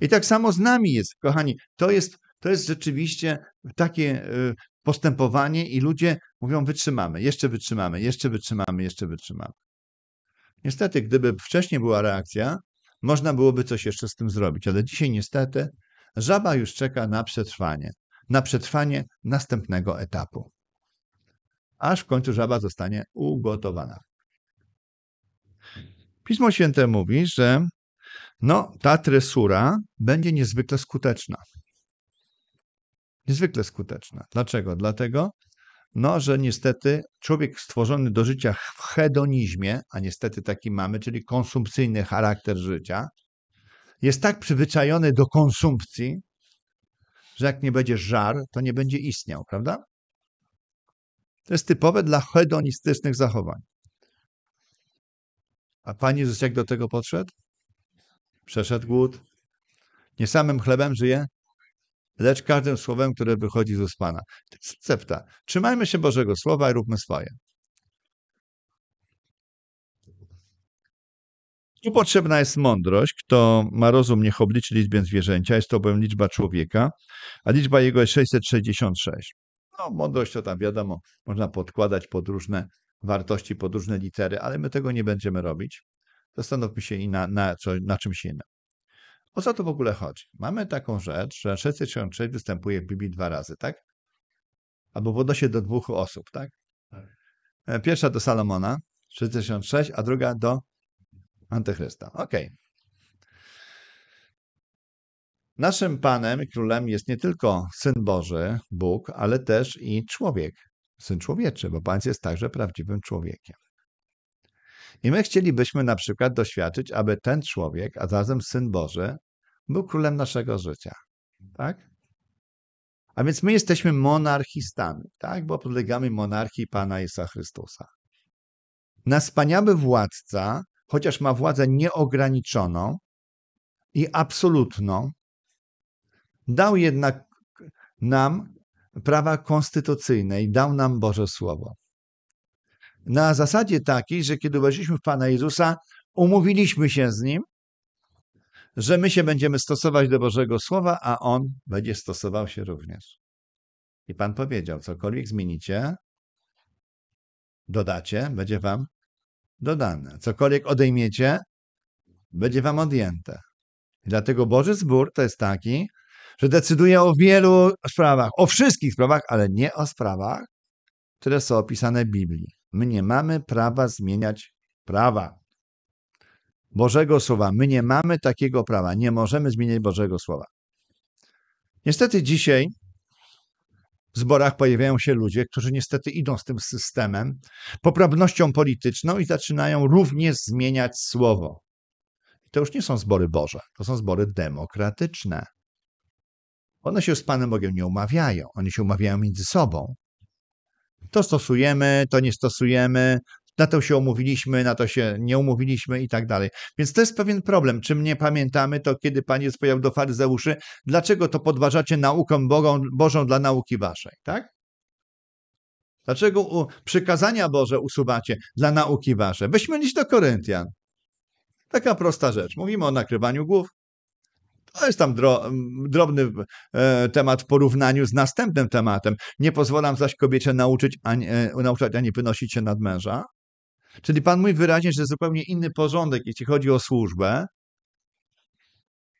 I tak samo z nami jest, kochani. To jest, to jest rzeczywiście takie e, postępowanie i ludzie mówią wytrzymamy, jeszcze wytrzymamy, jeszcze wytrzymamy, jeszcze wytrzymamy. Niestety, gdyby wcześniej była reakcja, można byłoby coś jeszcze z tym zrobić, ale dzisiaj niestety żaba już czeka na przetrwanie, na przetrwanie następnego etapu. Aż w końcu żaba zostanie ugotowana. Pismo Święte mówi, że no, ta tresura będzie niezwykle skuteczna. Niezwykle skuteczna. Dlaczego? Dlatego, no, że niestety człowiek stworzony do życia w hedonizmie, a niestety taki mamy, czyli konsumpcyjny charakter życia, jest tak przyzwyczajony do konsumpcji, że jak nie będzie żar, to nie będzie istniał, prawda? To jest typowe dla hedonistycznych zachowań. A Pan Jezus jak do tego podszedł? Przeszedł głód. Nie samym chlebem żyje lecz każdym słowem, które wychodzi z ust Pana. To jest recepta. Trzymajmy się Bożego Słowa i róbmy swoje. Tu potrzebna jest mądrość. Kto ma rozum, niech obliczy liczbę zwierzęcia. Jest to bowiem liczba człowieka, a liczba jego jest 666. No, mądrość to tam wiadomo, można podkładać pod różne wartości, pod różne litery, ale my tego nie będziemy robić. Zastanówmy się i na, na, na czymś innym. O co tu w ogóle chodzi? Mamy taką rzecz, że 666 występuje w Biblii dwa razy, tak? Albo w odnosie do dwóch osób, tak? tak. E, pierwsza do Salomona, 66, a druga do Antychrysta. Ok. Naszym Panem i Królem jest nie tylko Syn Boży, Bóg, ale też i człowiek, Syn Człowieczy, bo Pan jest także prawdziwym człowiekiem. I my chcielibyśmy na przykład doświadczyć, aby ten człowiek, a zarazem Syn Boży, był królem naszego życia. Tak? A więc my jesteśmy monarchistami, tak? bo podlegamy monarchii Pana Jezusa Chrystusa. Nasz wspaniały władca, chociaż ma władzę nieograniczoną i absolutną, dał jednak nam prawa konstytucyjne i dał nam Boże Słowo na zasadzie takiej, że kiedy uwierzyliśmy w Pana Jezusa, umówiliśmy się z Nim, że my się będziemy stosować do Bożego Słowa, a On będzie stosował się również. I Pan powiedział, cokolwiek zmienicie, dodacie, będzie Wam dodane. Cokolwiek odejmiecie, będzie Wam odjęte. I dlatego Boży zbór to jest taki, że decyduje o wielu sprawach, o wszystkich sprawach, ale nie o sprawach, które są opisane w Biblii. My nie mamy prawa zmieniać prawa. Bożego Słowa. My nie mamy takiego prawa. Nie możemy zmieniać Bożego Słowa. Niestety dzisiaj w zborach pojawiają się ludzie, którzy niestety idą z tym systemem, poprawnością polityczną i zaczynają również zmieniać słowo. I to już nie są zbory Boże, to są zbory demokratyczne. One się z Panem Bogiem nie umawiają, one się umawiają między sobą. To stosujemy, to nie stosujemy, na to się umówiliśmy, na to się nie umówiliśmy i tak dalej. Więc to jest pewien problem. Czym nie pamiętamy, to kiedy Pan jest powiedział do faryzeuszy, dlaczego to podważacie nauką Bożą, Bożą dla nauki waszej, tak? Dlaczego przykazania Boże usuwacie dla nauki waszej? Weźmy list do Koryntian. Taka prosta rzecz. Mówimy o nakrywaniu głów, to jest tam dro, drobny e, temat w porównaniu z następnym tematem. Nie pozwolam zaś kobiecie nauczyć ani, e, nauczać ani wynosić się nad męża. Czyli Pan mówi wyraźnie, że zupełnie inny porządek, jeśli chodzi o służbę.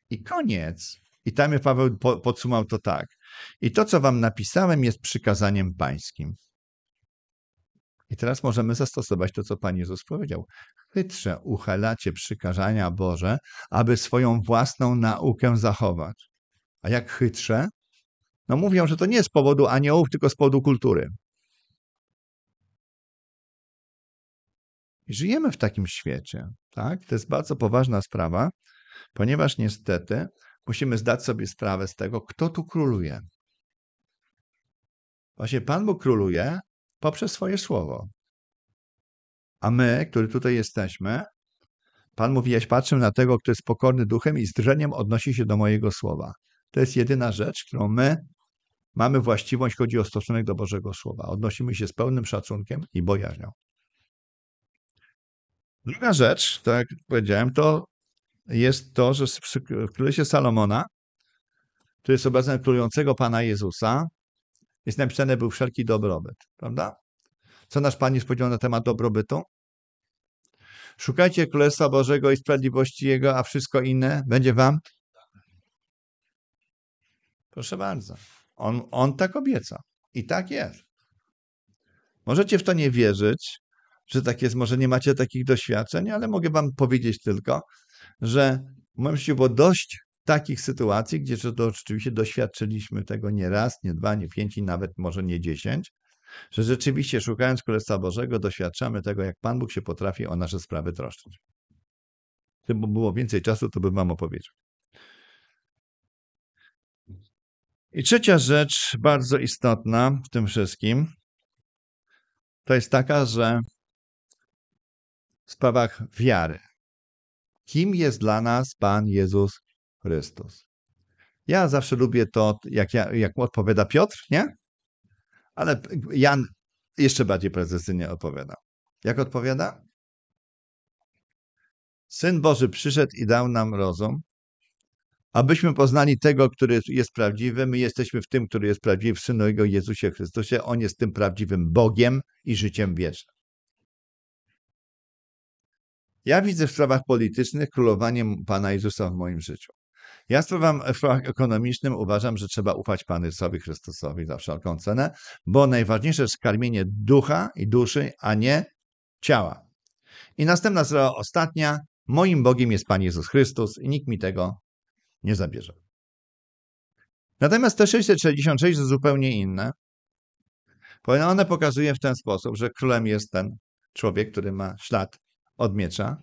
I koniec. I tam Paweł po, podsumował to tak. I to, co wam napisałem, jest przykazaniem pańskim. I teraz możemy zastosować to, co Pan Jezus powiedział. Chytrze uchylacie przykażania Boże, aby swoją własną naukę zachować. A jak chytrze? No mówią, że to nie z powodu aniołów, tylko z powodu kultury. I żyjemy w takim świecie, tak? To jest bardzo poważna sprawa, ponieważ niestety musimy zdać sobie sprawę z tego, kto tu króluje. Właśnie Pan Bóg króluje, poprzez swoje słowo. A my, który tutaj jesteśmy, Pan mówi: Jaś patrzę na tego, kto jest pokorny duchem i z drżeniem odnosi się do mojego słowa. To jest jedyna rzecz, którą my mamy właściwość, chodzi o stosunek do Bożego Słowa. Odnosimy się z pełnym szacunkiem i bojaźnią. Druga rzecz, tak jak powiedziałem, to jest to, że w Królestwie Salomona, który jest obrazem królującego Pana Jezusa, jest napisane był wszelki dobrobyt, prawda? Co nasz Pan jest powiedział na temat dobrobytu? Szukajcie Królestwa Bożego i sprawiedliwości Jego, a wszystko inne będzie wam? Proszę bardzo. On, on tak obieca. I tak jest. Możecie w to nie wierzyć, że tak jest, może nie macie takich doświadczeń, ale mogę wam powiedzieć tylko, że w moim życiu było dość takich sytuacji, gdzie to rzeczywiście doświadczyliśmy tego nie raz, nie dwa, nie pięć i nawet może nie dziesięć, że rzeczywiście szukając Królestwa Bożego doświadczamy tego, jak Pan Bóg się potrafi o nasze sprawy troszczyć. Gdyby było więcej czasu, to bym Wam opowiedział. I trzecia rzecz, bardzo istotna w tym wszystkim, to jest taka, że w sprawach wiary. Kim jest dla nas Pan Jezus Chrystus. Ja zawsze lubię to, jak, ja, jak odpowiada Piotr, nie? Ale Jan jeszcze bardziej precyzyjnie odpowiada. Jak odpowiada? Syn Boży przyszedł i dał nam rozum, abyśmy poznali tego, który jest prawdziwy. My jesteśmy w tym, który jest prawdziwy, w Synu Jego Jezusie Chrystusie. On jest tym prawdziwym Bogiem i życiem wiecznym. Ja widzę w sprawach politycznych królowanie Pana Jezusa w moim życiu. Ja sprawam w sprawach ekonomicznym uważam, że trzeba ufać Panu Jezusowi Chrystusowi za wszelką cenę, bo najważniejsze jest karmienie ducha i duszy, a nie ciała. I następna sprawa, ostatnia. Moim Bogiem jest Pan Jezus Chrystus i nikt mi tego nie zabierze. Natomiast te 666 jest zupełnie inne, bo one pokazuje w ten sposób, że królem jest ten człowiek, który ma ślad od miecza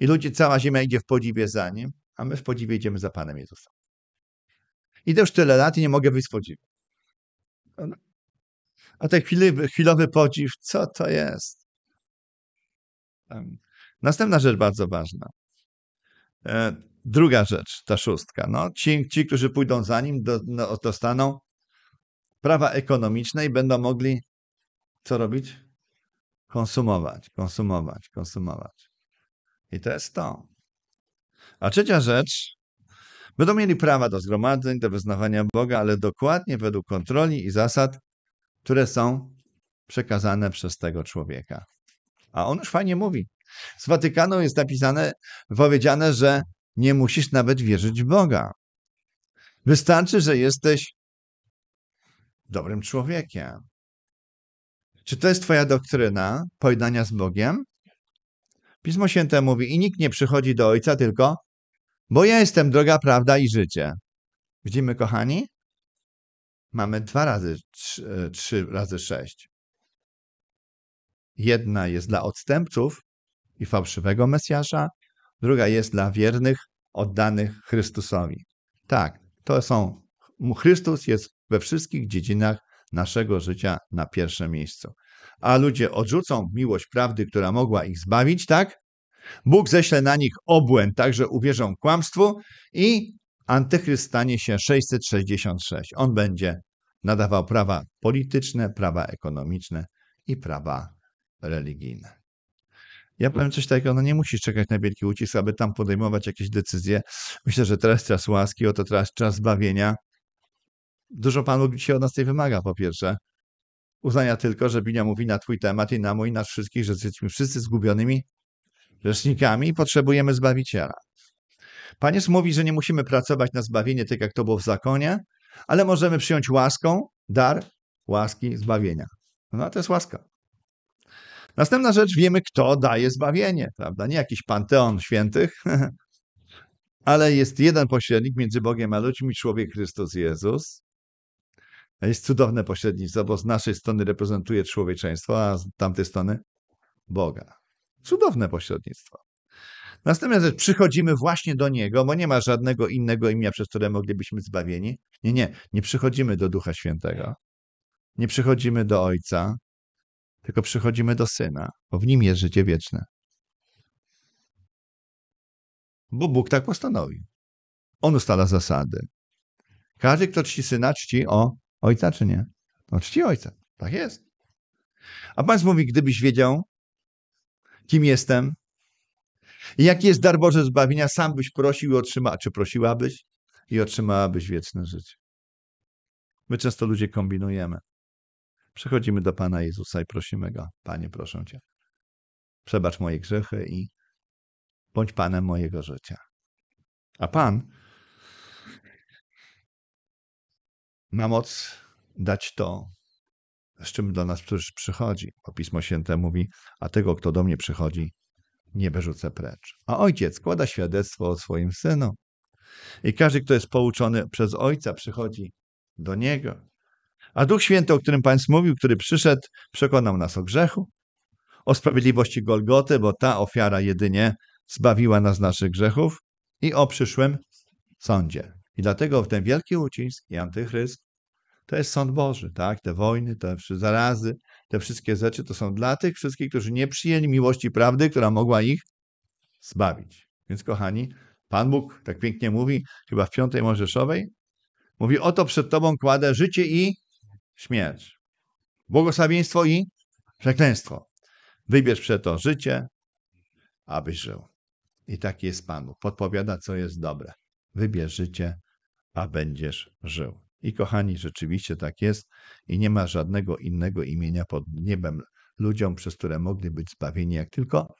i ludzie cała ziemia idzie w podziwie za nim a my w podziwie idziemy za Panem Jezusem. Idę już tyle lat i nie mogę wyjść z podziwu. A ten chwilowy, chwilowy podziw, co to jest? Następna rzecz bardzo ważna. E, druga rzecz, ta szóstka. No, ci, ci którzy pójdą za nim, do, no, dostaną prawa ekonomiczne i będą mogli co robić? Konsumować, konsumować, konsumować. I to jest to. A trzecia rzecz, będą mieli prawa do zgromadzeń, do wyznawania Boga, ale dokładnie według kontroli i zasad, które są przekazane przez tego człowieka. A on już fajnie mówi. Z Watykanu jest napisane, powiedziane, że nie musisz nawet wierzyć w Boga. Wystarczy, że jesteś dobrym człowiekiem. Czy to jest Twoja doktryna pojednania z Bogiem? Pismo Święte mówi: I nikt nie przychodzi do Ojca tylko bo ja jestem droga, prawda i życie. Widzimy, kochani? Mamy dwa razy trzy, e, trzy razy sześć. Jedna jest dla odstępców i fałszywego Mesjasza, druga jest dla wiernych, oddanych Chrystusowi. Tak, to są. Chrystus jest we wszystkich dziedzinach naszego życia na pierwsze miejscu. A ludzie odrzucą miłość prawdy, która mogła ich zbawić, tak? Bóg ześle na nich obłęd, także uwierzą kłamstwu i antychryst stanie się 666. On będzie nadawał prawa polityczne, prawa ekonomiczne i prawa religijne. Ja powiem coś takiego, no nie musisz czekać na wielki ucisk, aby tam podejmować jakieś decyzje. Myślę, że teraz czas łaski, oto teraz czas zbawienia. Dużo Pan Bóg dzisiaj od nas tej wymaga, po pierwsze. Uznania tylko, że Biblia mówi na Twój temat i na mój, i na wszystkich, że jesteśmy wszyscy zgubionymi Grzesznikami potrzebujemy Zbawiciela. Panie mówi, że nie musimy pracować na zbawienie, tak jak to było w zakonie, ale możemy przyjąć łaską, dar łaski zbawienia. No to jest łaska. Następna rzecz, wiemy, kto daje zbawienie, prawda? Nie jakiś panteon świętych, ale jest jeden pośrednik między Bogiem a ludźmi, człowiek Chrystus Jezus. Jest cudowne pośrednictwo, bo z naszej strony reprezentuje człowieczeństwo, a z tamtej strony Boga. Cudowne pośrednictwo. Następna rzecz, przychodzimy właśnie do Niego, bo nie ma żadnego innego imienia, przez które moglibyśmy zbawieni. Nie, nie, nie przychodzimy do Ducha Świętego, nie przychodzimy do Ojca, tylko przychodzimy do Syna, bo w Nim jest życie wieczne. Bo Bóg tak postanowił. On ustala zasady. Każdy, kto czci Syna, czci o Ojca, czy nie? No, czci Ojca. Tak jest. A Pan mówi, gdybyś wiedział, kim jestem. Jaki jest dar Boże zbawienia, sam byś prosił i otrzymał, czy prosiłabyś i otrzymałabyś wieczne życie. My często ludzie kombinujemy. Przechodzimy do Pana Jezusa i prosimy Go, Panie, proszę Cię, przebacz moje grzechy i bądź Panem mojego życia. A Pan ma moc dać to, z czym do nas przychodzi. Bo Pismo Święte mówi, a tego, kto do mnie przychodzi, nie wyrzucę precz. A ojciec składa świadectwo o swoim synu. I każdy, kto jest pouczony przez ojca, przychodzi do niego. A Duch Święty, o którym Państwu mówił, który przyszedł, przekonał nas o grzechu, o sprawiedliwości Golgoty, bo ta ofiara jedynie zbawiła nas z naszych grzechów i o przyszłym sądzie. I dlatego w ten wielki ucisk i antychryst to jest sąd Boży, tak? Te wojny, te zarazy, te wszystkie rzeczy to są dla tych wszystkich, którzy nie przyjęli miłości prawdy, która mogła ich zbawić. Więc kochani, Pan Bóg tak pięknie mówi, chyba w piątej Mojżeszowej, mówi, oto przed Tobą kładę życie i śmierć, błogosławieństwo i przekleństwo. Wybierz przeto życie, abyś żył. I taki jest Pan Bóg. Podpowiada, co jest dobre. Wybierz życie, a będziesz żył. I kochani, rzeczywiście tak jest, i nie ma żadnego innego imienia pod niebem ludziom, przez które mogli być zbawieni, jak tylko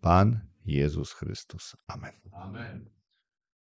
Pan Jezus Chrystus. Amen. Amen.